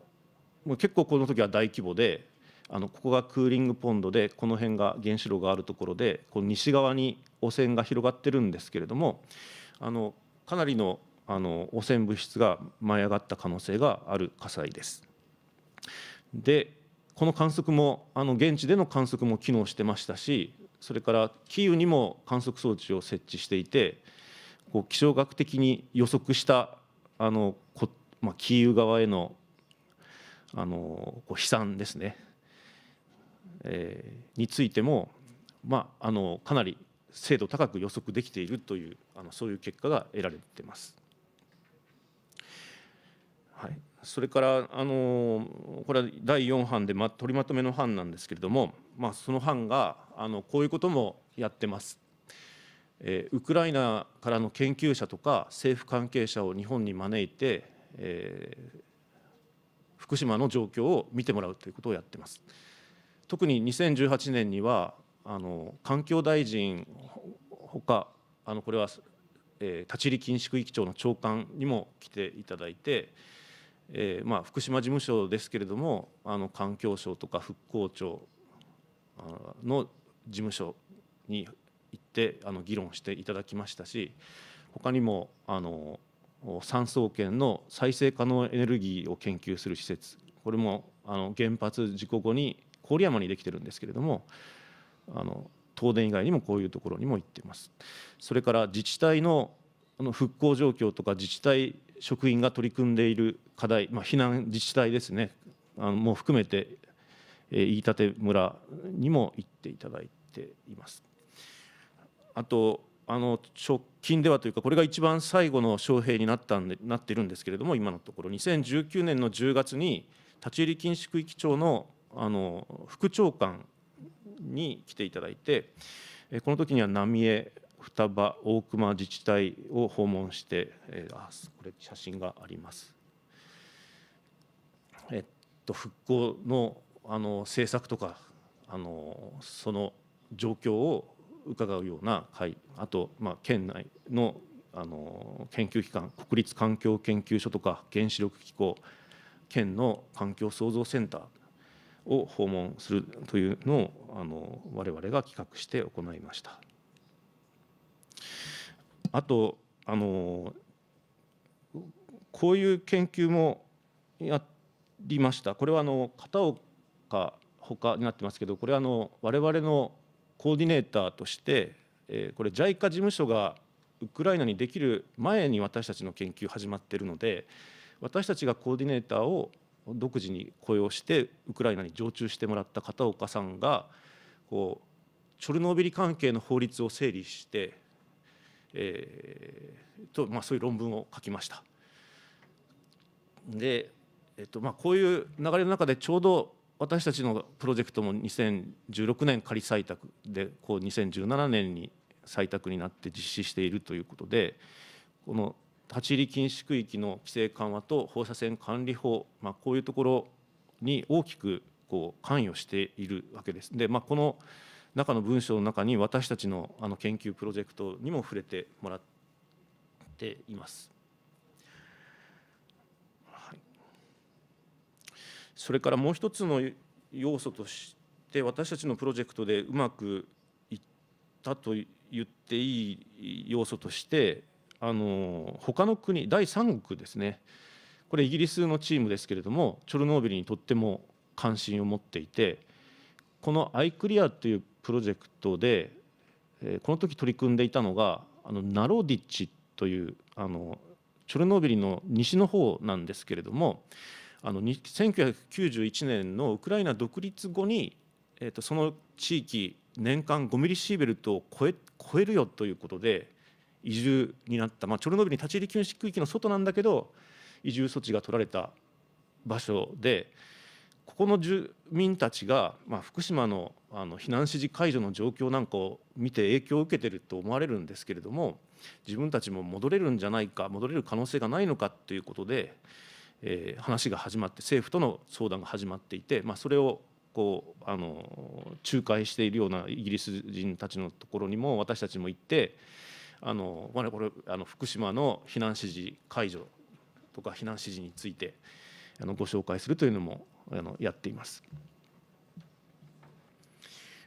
もう結構この時は大規模であのここがクーリングポンドでこの辺が原子炉があるところでこの西側に汚染が広がってるんですけれどもあのかなりのあの汚染物質が舞い上がった可能性がある火災です。でこの観測もあの現地での観測も機能してましたしそれからキーウにも観測装置を設置していてこう気象学的に予測したあのこ、まあ、キーウ側へのあのこう飛散ですね、えー、についても、まあ、あのかなり精度高く予測できているというあのそういう結果が得られています。はいそれからあのこれは第4版で、ま、取りまとめの版なんですけれども、まあ、その版があのこういうこともやってます、えー、ウクライナからの研究者とか政府関係者を日本に招いて、えー、福島の状況を見てもらうということをやってます。特に2018年にはあの環境大臣ほかあのこれは、えー、立ち入り禁止区域長の長官にも来ていただいて。えーまあ、福島事務所ですけれどもあの環境省とか復興庁の事務所に行ってあの議論していただきましたし他にもあの産総研の再生可能エネルギーを研究する施設これもあの原発事故後に郡山にできてるんですけれどもあの東電以外にもこういうところにも行ってます。それから自治体のの復興状況とか自治体職員が取り組んでいる課題、まあ、避難自治体ですねあのも含めて、えー、飯舘村にも行っていただいています。あとあの直近ではというかこれが一番最後の招聘になったんでなってるんですけれども今のところ2019年の10月に立ち入り禁止区域長のあの副長官に来ていただいてこの時には浪江双葉大熊自治体を訪問してあこれ写真があります。えっと、復興のあの政策とかあのその状況を伺うような会あと、まあ、県内のあの研究機関国立環境研究所とか原子力機構県の環境創造センターを訪問するというのをあの我々が企画して行いました。あとあのこういう研究もやっりました。これはあの片岡ほかになってますけど、これはあの我々のコーディネーターとして、えー、これ JICA 事務所がウクライナにできる前に私たちの研究始まっているので、私たちがコーディネーターを独自に雇用してウクライナに常駐してもらった片岡さんがこうチョルノービリ関係の法律を整理して、えーとまあ、そういう論文を書きました。でえっとまあ、こういう流れの中でちょうど私たちのプロジェクトも2016年仮採択でこう2017年に採択になって実施しているということでこの立ち入り禁止区域の規制緩和と放射線管理法、まあ、こういうところに大きくこう関与しているわけです。でまあ、この中の文章の中に私たちのあの研究プロジェクトにも触れてもらっています。それからもう一つの要素として私たちのプロジェクトでうまくいったと言っていい要素としてあの他の国第三国ですねこれイギリスのチームですけれどもチョルノービリにとっても関心を持っていてこの iClear というプロジェクトでこの時取り組んでいたのがあのナロディッチというあのチョルノービリの西の方なんですけれどもあの1991年のウクライナ独立後に、えーと、その地域年間5ミリシーベルトを超え超えるよということで移住になった、まあ、チョルノビリ立ち入り禁止区域の外なんだけど移住措置が取られた場所でここの住民たちが、まあ、福島のあの避難指示解除の状況なんかを見て影響を受けてると思われるんですけれども自分たちも戻れるんじゃないか戻れる可能性がないのかということでえー、話が始まって政府との相談が始まっていて、まあ、それをこうあの仲介しているようなイギリス人たちのところにも私たちも行ってあの、まあ、これあの福島の避難指示解除とか避難指示についてあのご紹介するというのもあのやっています。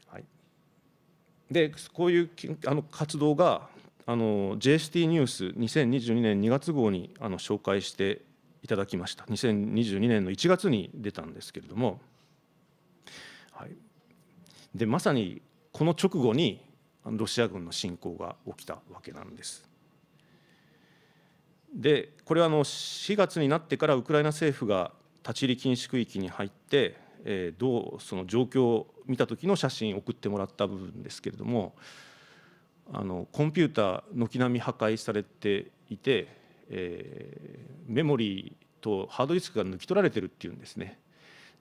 はい、でこういうあの活動があの JST ニュース2022年2月号にあの紹介していただきました2022年の1月に出たんですけれども、はい、でまさにこの直後にロシア軍の侵攻が起きたわけなんです。でこれはあの4月になってからウクライナ政府が立ち入り禁止区域に入って、えー、どうその状況を見た時の写真を送ってもらった部分ですけれどもあのコンピューター軒並み破壊されていてえー、メモリーとハードディスクが抜き取られてるっていうんですね。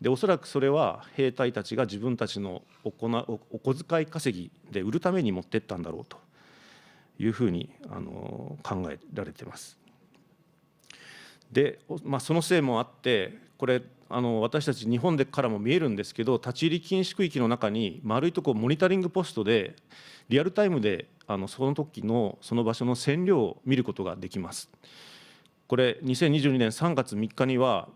でおそらくそれは兵隊たちが自分たちのおこなお小遣い稼ぎで売るために持ってったんだろうというふうにあの考えられてます。で、まあ、そのせいもあってこれあの私たち日本でからも見えるんですけど立ち入り禁止区域の中に丸いとこモニタリングポストでリアルタイムであのその時のその場所の線量を見ることができます。これ2022年3月3日には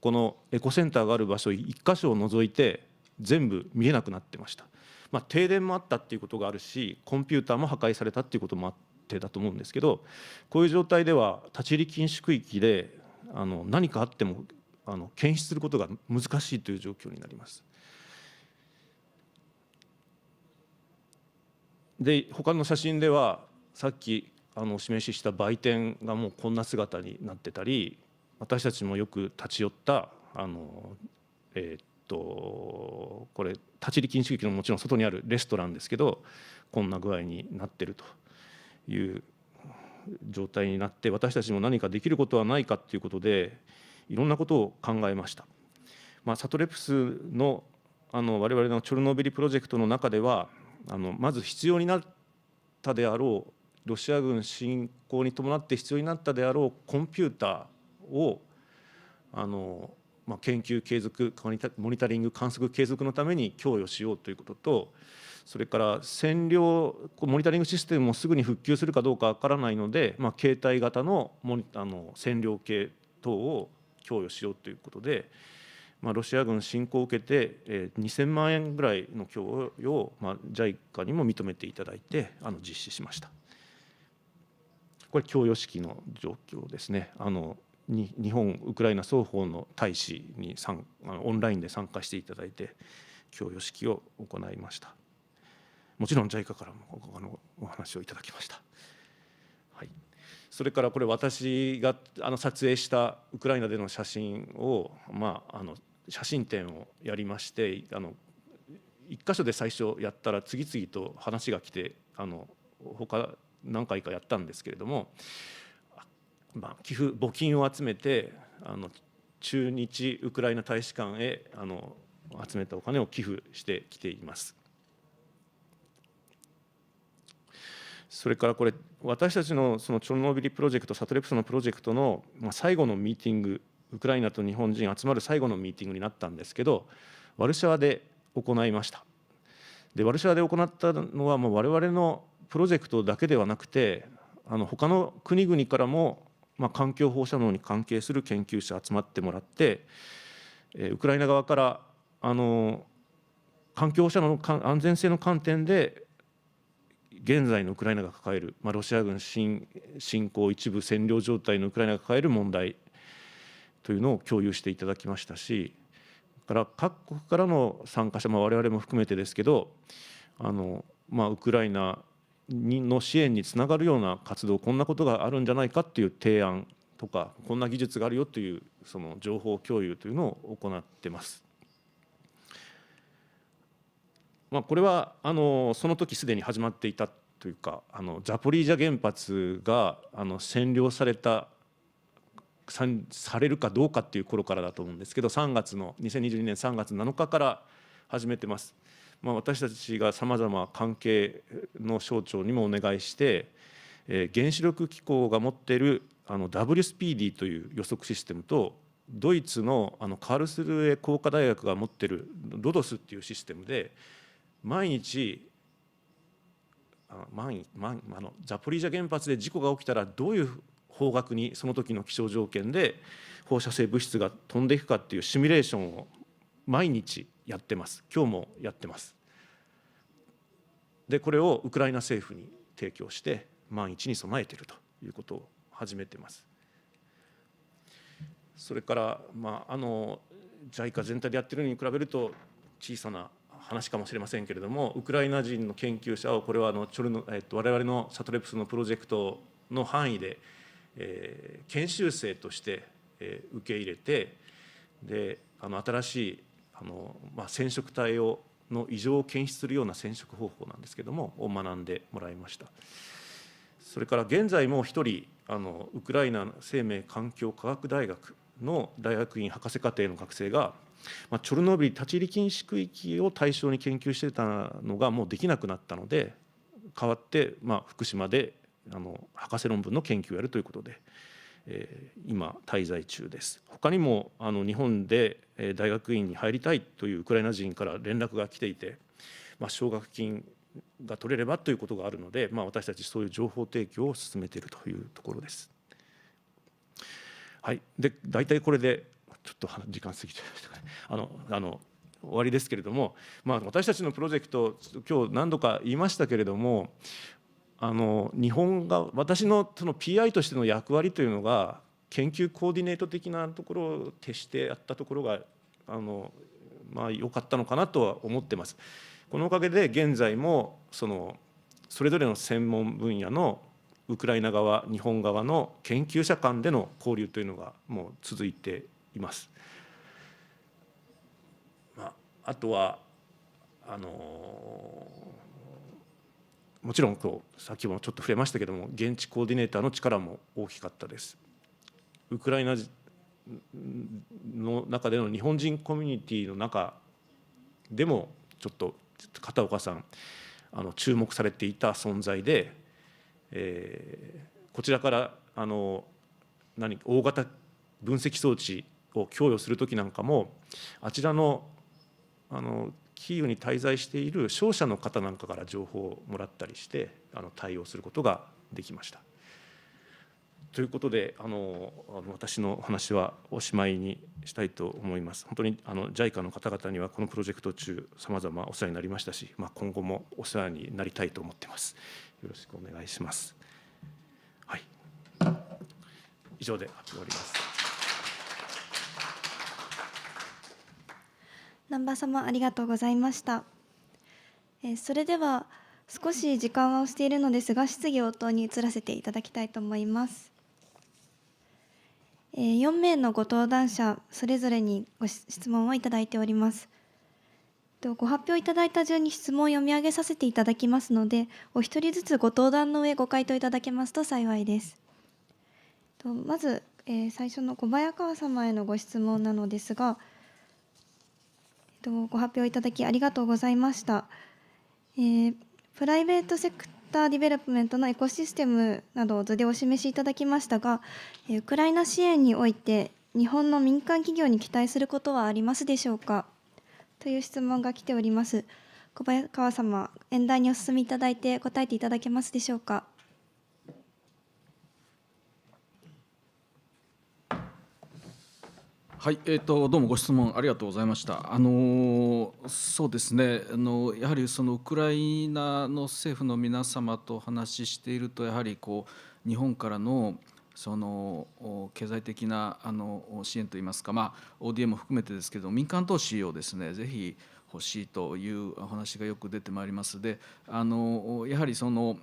このエコセンターがある場所1箇所を除いて全部見えなくなってました、まあ、停電もあったっていうことがあるしコンピューターも破壊されたっていうこともあってだと思うんですけどこういう状態では立ち入り禁止区域であの何かあってもあの検出することが難しいという状況になります。で他の写真ではさっきあのお示しした売店がもうこんな姿になってたり私たちもよく立ち寄ったあの、えー、っとこれ立ち入り禁止域のもちろん外にあるレストランですけどこんな具合になってるという状態になって私たちも何かできることはないかということでいろんなことを考えました。まあ、サトレプスのあの我々のチョルノービリプロジェクトの中ではあのまず必要になったであろうロシア軍侵攻に伴って必要になったであろうコンピューターをあの、まあ、研究継続モニタリング観測継続のために供与しようということとそれから占領モニタリングシステムもすぐに復旧するかどうかわからないので、まあ、携帯型のモニあの占領系等を供与しようということで。まあ、ロシア軍侵攻を受けて、えー、2000万円ぐらいの供与を、まあ、JICA にも認めていただいてあの実施しました。これ供与式の状況ですねあのに日本ウクライナ双方の大使に参あのオンラインで参加していただいて供与式を行いましたもちろん JICA からもあのお話をいただきました、はい、それからこれ私があの撮影したウクライナでの写真を、まあ、あの写真展をやりましてあの1箇所で最初やったら次々と話が来てあの他何回かやったんですけれども、まあ、寄付募金を集めてあの駐日ウクライナ大使館へあの集めたお金を寄付してきています。それからこれ私たちのそのチョルノービリプロジェクトサトレプソのプロジェクトの最後のミーティングウクライナと日本人集まる最後のミーティングになったんですけどワルシャワで行いましたでワルシャワで行ったのはもう我々のプロジェクトだけではなくてあの他の国々からも、まあ、環境放射能に関係する研究者集まってもらって、えウクライナ側からあの環境放射能の安全性の観点で現在のウクライナが抱える、まあ、ロシア軍侵攻一部占領状態のウクライナが抱える問題というのを共有していただきましたしから各国からの参加者、まあ、我々も含めてですけどあの、まあ、ウクライナにの支援につながるような活動こんなことがあるんじゃないかっていう提案とかこんな技術があるよというその情報共有というのを行ってます。まあ、これはあのその時すでに始まっていたというかあのザポリージャ原発があの占領された参されるかどうかっていう頃からだと思うんですけど3月の2022年3月7日から始めてます。まあ、私たちがさまざま関係の省庁にもお願いして、えー、原子力機構が持っているあの WSPD スピという予測システムとドイツのあのカールスルエ工科大学が持っているロドスっていうシステムで毎日あ毎毎あのザポリージャ原発で事故が起きたらどういう方角にその時の気象条件で放射性物質が飛んでいくかっていうシミュレーションを毎日やってます今日もやってますでこれをウクライナ政府に提供して万一に備えているということを始めてますそれから、まあ、あの JICA 全体でやってるのに比べると小さな話かもしれませんけれどもウクライナ人の研究者をこれはあのチョルノ、えっと、我々のシャトレプスのプロジェクトの範囲でえ研修生として、え受け入れてであの新しいあの、まあ、染色体をの異常を検出するような染色方法なんですけどもを学んでもらいましたそれから現在も一人あのウクライナ生命環境科学大学の大学院博士課程の学生が、まあ、チョルノービリ立ち入り禁止区域を対象に研究してたのがもうできなくなったので代わって、まあ、福島であの博士論文の研究をやるということで、えー、今滞在中です他にもあの日本で大学院に入りたいというウクライナ人から連絡が来ていて、まあ、奨学金が取れればということがあるので、まあ、私たちそういう情報提供を進めているというところです。はい、で大体これでちょっと時間過ぎちゃいましたかね。あのあの終わりですけれども、まあ、私たちのプロジェクト今日何度か言いましたけれどもあの日本が私のその PI としての役割というのが研究コーディネート的なところを徹してやったところがあのまあ良かったのかなとは思ってます。このおかげで現在もそのそれぞれの専門分野のウクライナ側日本側の研究者間での交流というのがもう続いています。まあ、あとはあのーもちろん今日、さっきもちょっと触れましたけども現地コーディネーターの力も大きかったです。ウクライナの中での日本人コミュニティの中でもちょっと片岡さんあの注目されていた存在で、えー、こちらからあの何大型分析装置を供与する時なんかもあちらのあのキーウに滞在している商社の方なんかから情報をもらったりしてあの対応することができました。ということであの私のお話はおしまいにしたいと思います。本当にあの JICA の方々にはこのプロジェクト中さまざまお世話になりましたし、まあ、今後もお世話になりたいと思ってます。よろしくお願いします。はい、以上で終わります。南波様ありがとうございました。えそれでは少し時間は押しているのですが質疑応答に移らせていただきたいと思います。え4名のご登壇者それぞれにご質問をいただいております。ご発表いただいた順に質問を読み上げさせていただきますのでお一人ずつご登壇の上ご回答いただけますと幸いです。まず、え最初の小早川様へのご質問なのですが。と、ご発表いただきありがとうございました、えー、プライベートセクターディベロップメントのエコシステムなどを図でお示しいただきましたがウクライナ支援において日本の民間企業に期待することはありますでしょうかという質問が来ております小早川様演題にお進みいただいて答えていただけますでしょうかはい、えーと、どうもご質問ありがとうございました。あのそうですねあの、やはりそのウクライナの政府の皆様とお話ししていると、やはりこう日本からのその経済的なあの支援といいますか、まあ、ODA も含めてですけど、民間投資をですねぜひ欲しいというお話がよく出てまいります。であのやはりその、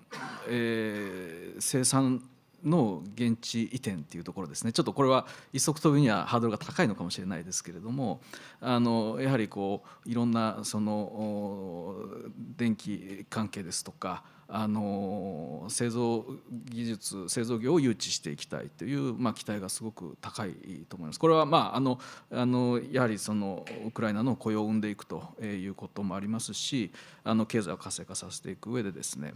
えー、生産の現地移転っていうところですねちょっとこれは一足飛びにはハードルが高いのかもしれないですけれどもあのやはりこういろんなその電気関係ですとかあの製造技術製造業を誘致していきたいという、まあ、期待がすごく高いと思います。これは、まあ、あのあのやはりそのウクライナの雇用を生んでいくということもありますしあの経済を活性化させていく上でですね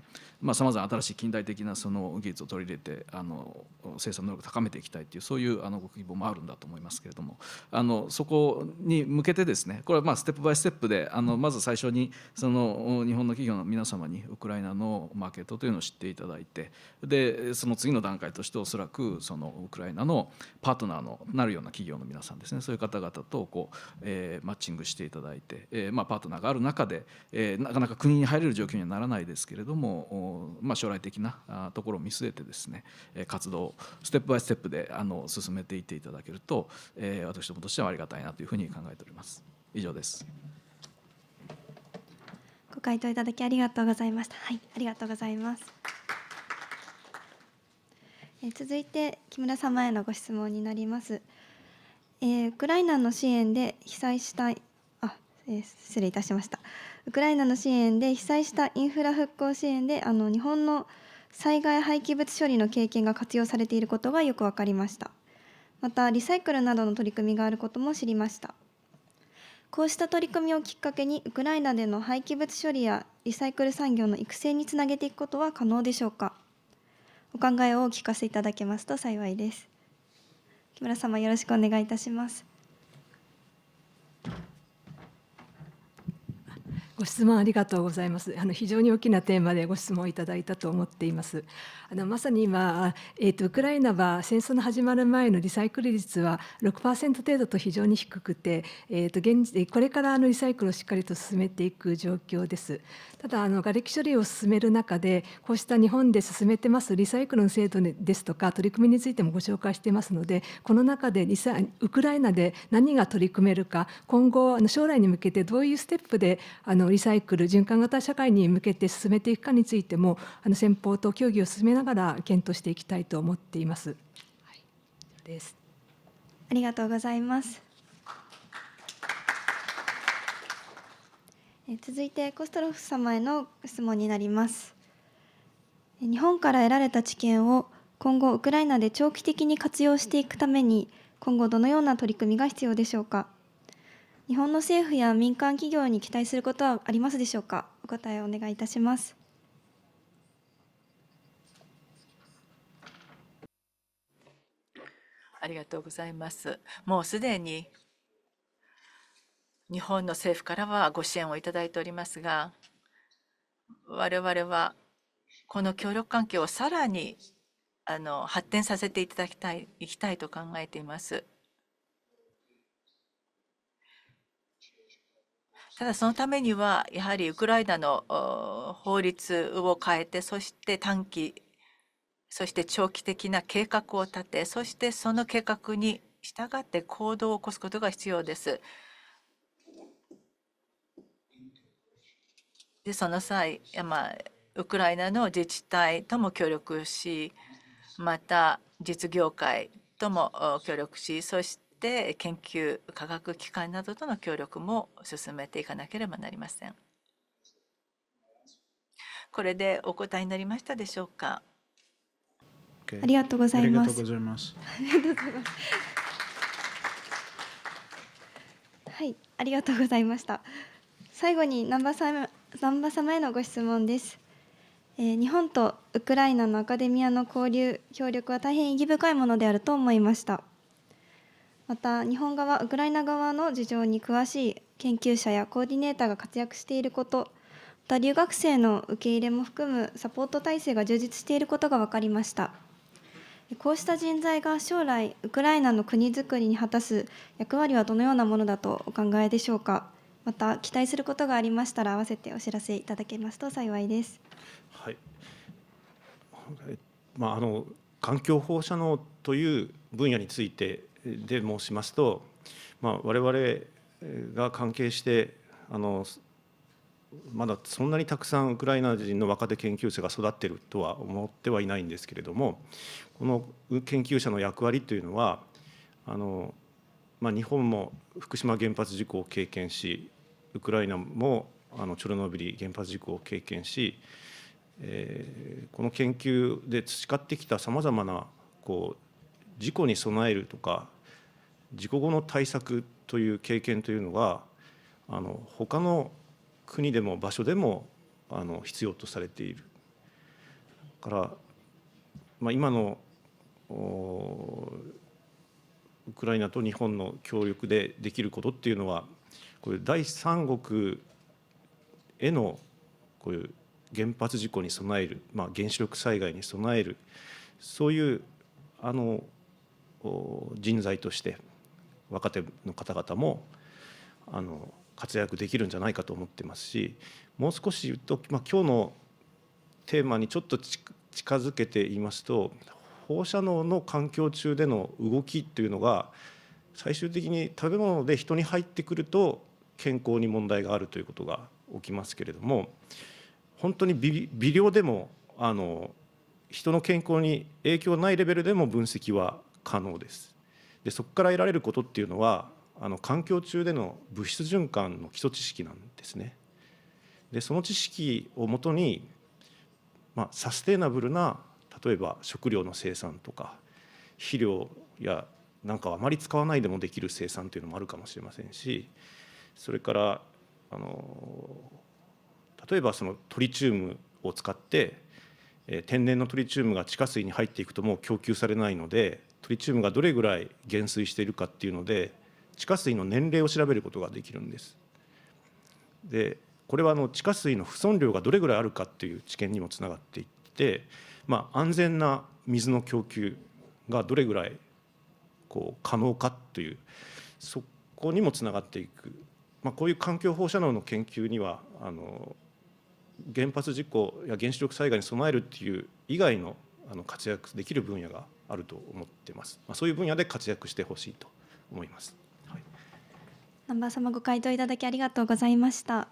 さまざ、ま新しい近代的なその技術を取り入れてあの生産能力を高めていきたいというそういうあのご希望もあるんだと思いますけれどもあのそこに向けてですねこれはまあステップバイステップであのまず最初にその日本の企業の皆様にウクライナのマーケットというのを知っていただいてでその次の段階としておそらくそのウクライナのパートナーのなるような企業の皆さんですねそういう方々とこう、えー、マッチングしていただいて、えーまあ、パートナーがある中で、えー、なかなか国に入れる状況にはならないですけれども、まあ、将来的なところを見据えてですね活動をステップバイステップであの進めていっていただけると、えー、私どもとしてはありがたいなというふうに考えております。以上です。ご回答いただきありがとうございました。はい、ありがとうございます。え続いて木村様へのご質問になります。えー、ウクライナの支援で被災したいあ、えー、失礼いたしました。ウクライナの支援で被災したインフラ復興支援であの日本の災害廃棄物処理の経験が活用されていることがよく分かりました。またリサイクルなどの取り組みがあることも知りました。こうした取り組みをきっかけにウクライナでの廃棄物処理やリサイクル産業の育成につなげていくことは可能でしょうかお考えをお聞かせいただけますと幸いです木村様よろしくお願いいたしますご質問ありがとうございます。あの非常に大きなテーマでご質問いただいたと思っています。あのまさに今、えーと、ウクライナは戦争の始まる前のリサイクル率は6%程度と非常に低くて、えーと、現これからのリサイクルをしっかりと進めていく状況です。ただあの瓦礫処理を進める中でこうした日本で進めてますリサイクルの制度ですとか取り組みについてもご紹介してますのでこの中でリサウクライナで何が取り組めるか今後あの将来に向けてどういうステップであのリサイクル循環型社会に向けて進めていくかについてもあの先方と協議を進めながら検討していきたいと思っています。はい、ですありがとうございます。続いてコストロフ様への質問になります日本から得られた知見を今後ウクライナで長期的に活用していくために今後どのような取り組みが必要でしょうか日本の政府や民間企業に期待することはありますでしょうかお答えをお願いいたしますありがとうございますもうすでに日本の政府からはご支援をいただいておりますが我々はこの協力関係をさらにあの発展させていただきたいいきたいと考えています。ただそのためにはやはりウクライナの法律を変えてそして短期そして長期的な計画を立てそしてその計画に従って行動を起こすことが必要です。でその際、まあ、ウクライナの自治体とも協力しまた実業界とも協力しそして研究科学機関などとの協力も進めていかなければなりません。これでお答えになりましたでしょうか。Okay. ありがとうございます。ありがとうございます。はい、ありがとうございました。最後に南波さん三馬様へのご質問です、えー、日本とウクライナのアカデミアの交流協力は大変意義深いものであると思いましたまた日本側ウクライナ側の事情に詳しい研究者やコーディネーターが活躍していることまた留学生の受け入れも含むサポート体制が充実していることが分かりましたこうした人材が将来ウクライナの国づくりに果たす役割はどのようなものだとお考えでしょうかまた期待することがありましたら合わせてお知らせいただけますと幸いです。はい。まああの環境放射能という分野についてで申しますと、まあ我々が関係してあのまだそんなにたくさんウクライナ人の若手研究者が育っているとは思ってはいないんですけれどもこの研究者の役割というのはあの、まあ、日本も福島原発事故を経験しウクライナもあのチョルノービリ原発事故を経験し、えー、この研究で培ってきたさまざまなこう事故に備えるとか事故後の対策という経験というのがあの他の国でも場所でもあの必要とされている。から、まあ、今のウクライナと日本の協力でできることっていうのはこれ第三国へのこういう原発事故に備える、まあ、原子力災害に備えるそういうあの人材として若手の方々もあの活躍できるんじゃないかと思ってますしもう少し言うと、まあ、今日のテーマにちょっと近づけて言いますと放射能の環境中での動きっていうのが最終的に食べ物で人に入ってくると健康に問題があるということが起きますけれども本当に微量でもあの人の健康に影響ないレベルでも分析は可能です。でそこから得られることっていうのはあの環境中での物質循環の基礎知識なんですね。でその知識をもとに、まあ、サステイナブルな例えば食料の生産とか肥料やなんかあまり使わないでもできる生産というのもあるかもしれませんしそれからあの例えばそのトリチウムを使って、えー、天然のトリチウムが地下水に入っていくともう供給されないのでトリチウムがどれぐらい減衰しているかっていうので地下水の年齢を調べることができるんです。でこれはあの地下水の不損量がどれぐらいあるかっていう知見にもつながっていって、まあ、安全な水の供給がどれぐらいこう可能かというそこにもつながっていくまあ、こういう環境放射能の研究にはあの原発事故や原子力災害に備えるっていう以外のあの活躍できる分野があると思ってます、まあ、そういう分野で活躍してほしいと思います。はい、バー様ご回答いただきありがとうございました。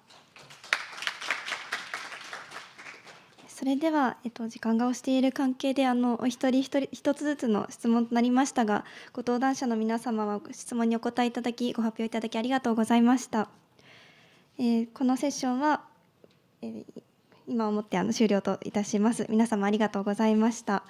それでは、えっと、時間が押している関係であのお一人一人一つずつの質問となりましたがご登壇者の皆様は質問にお答えいただきご発表いただきありがとうございました、えー、このセッションは、えー、今をもってあの終了といたします皆様ありがとうございました。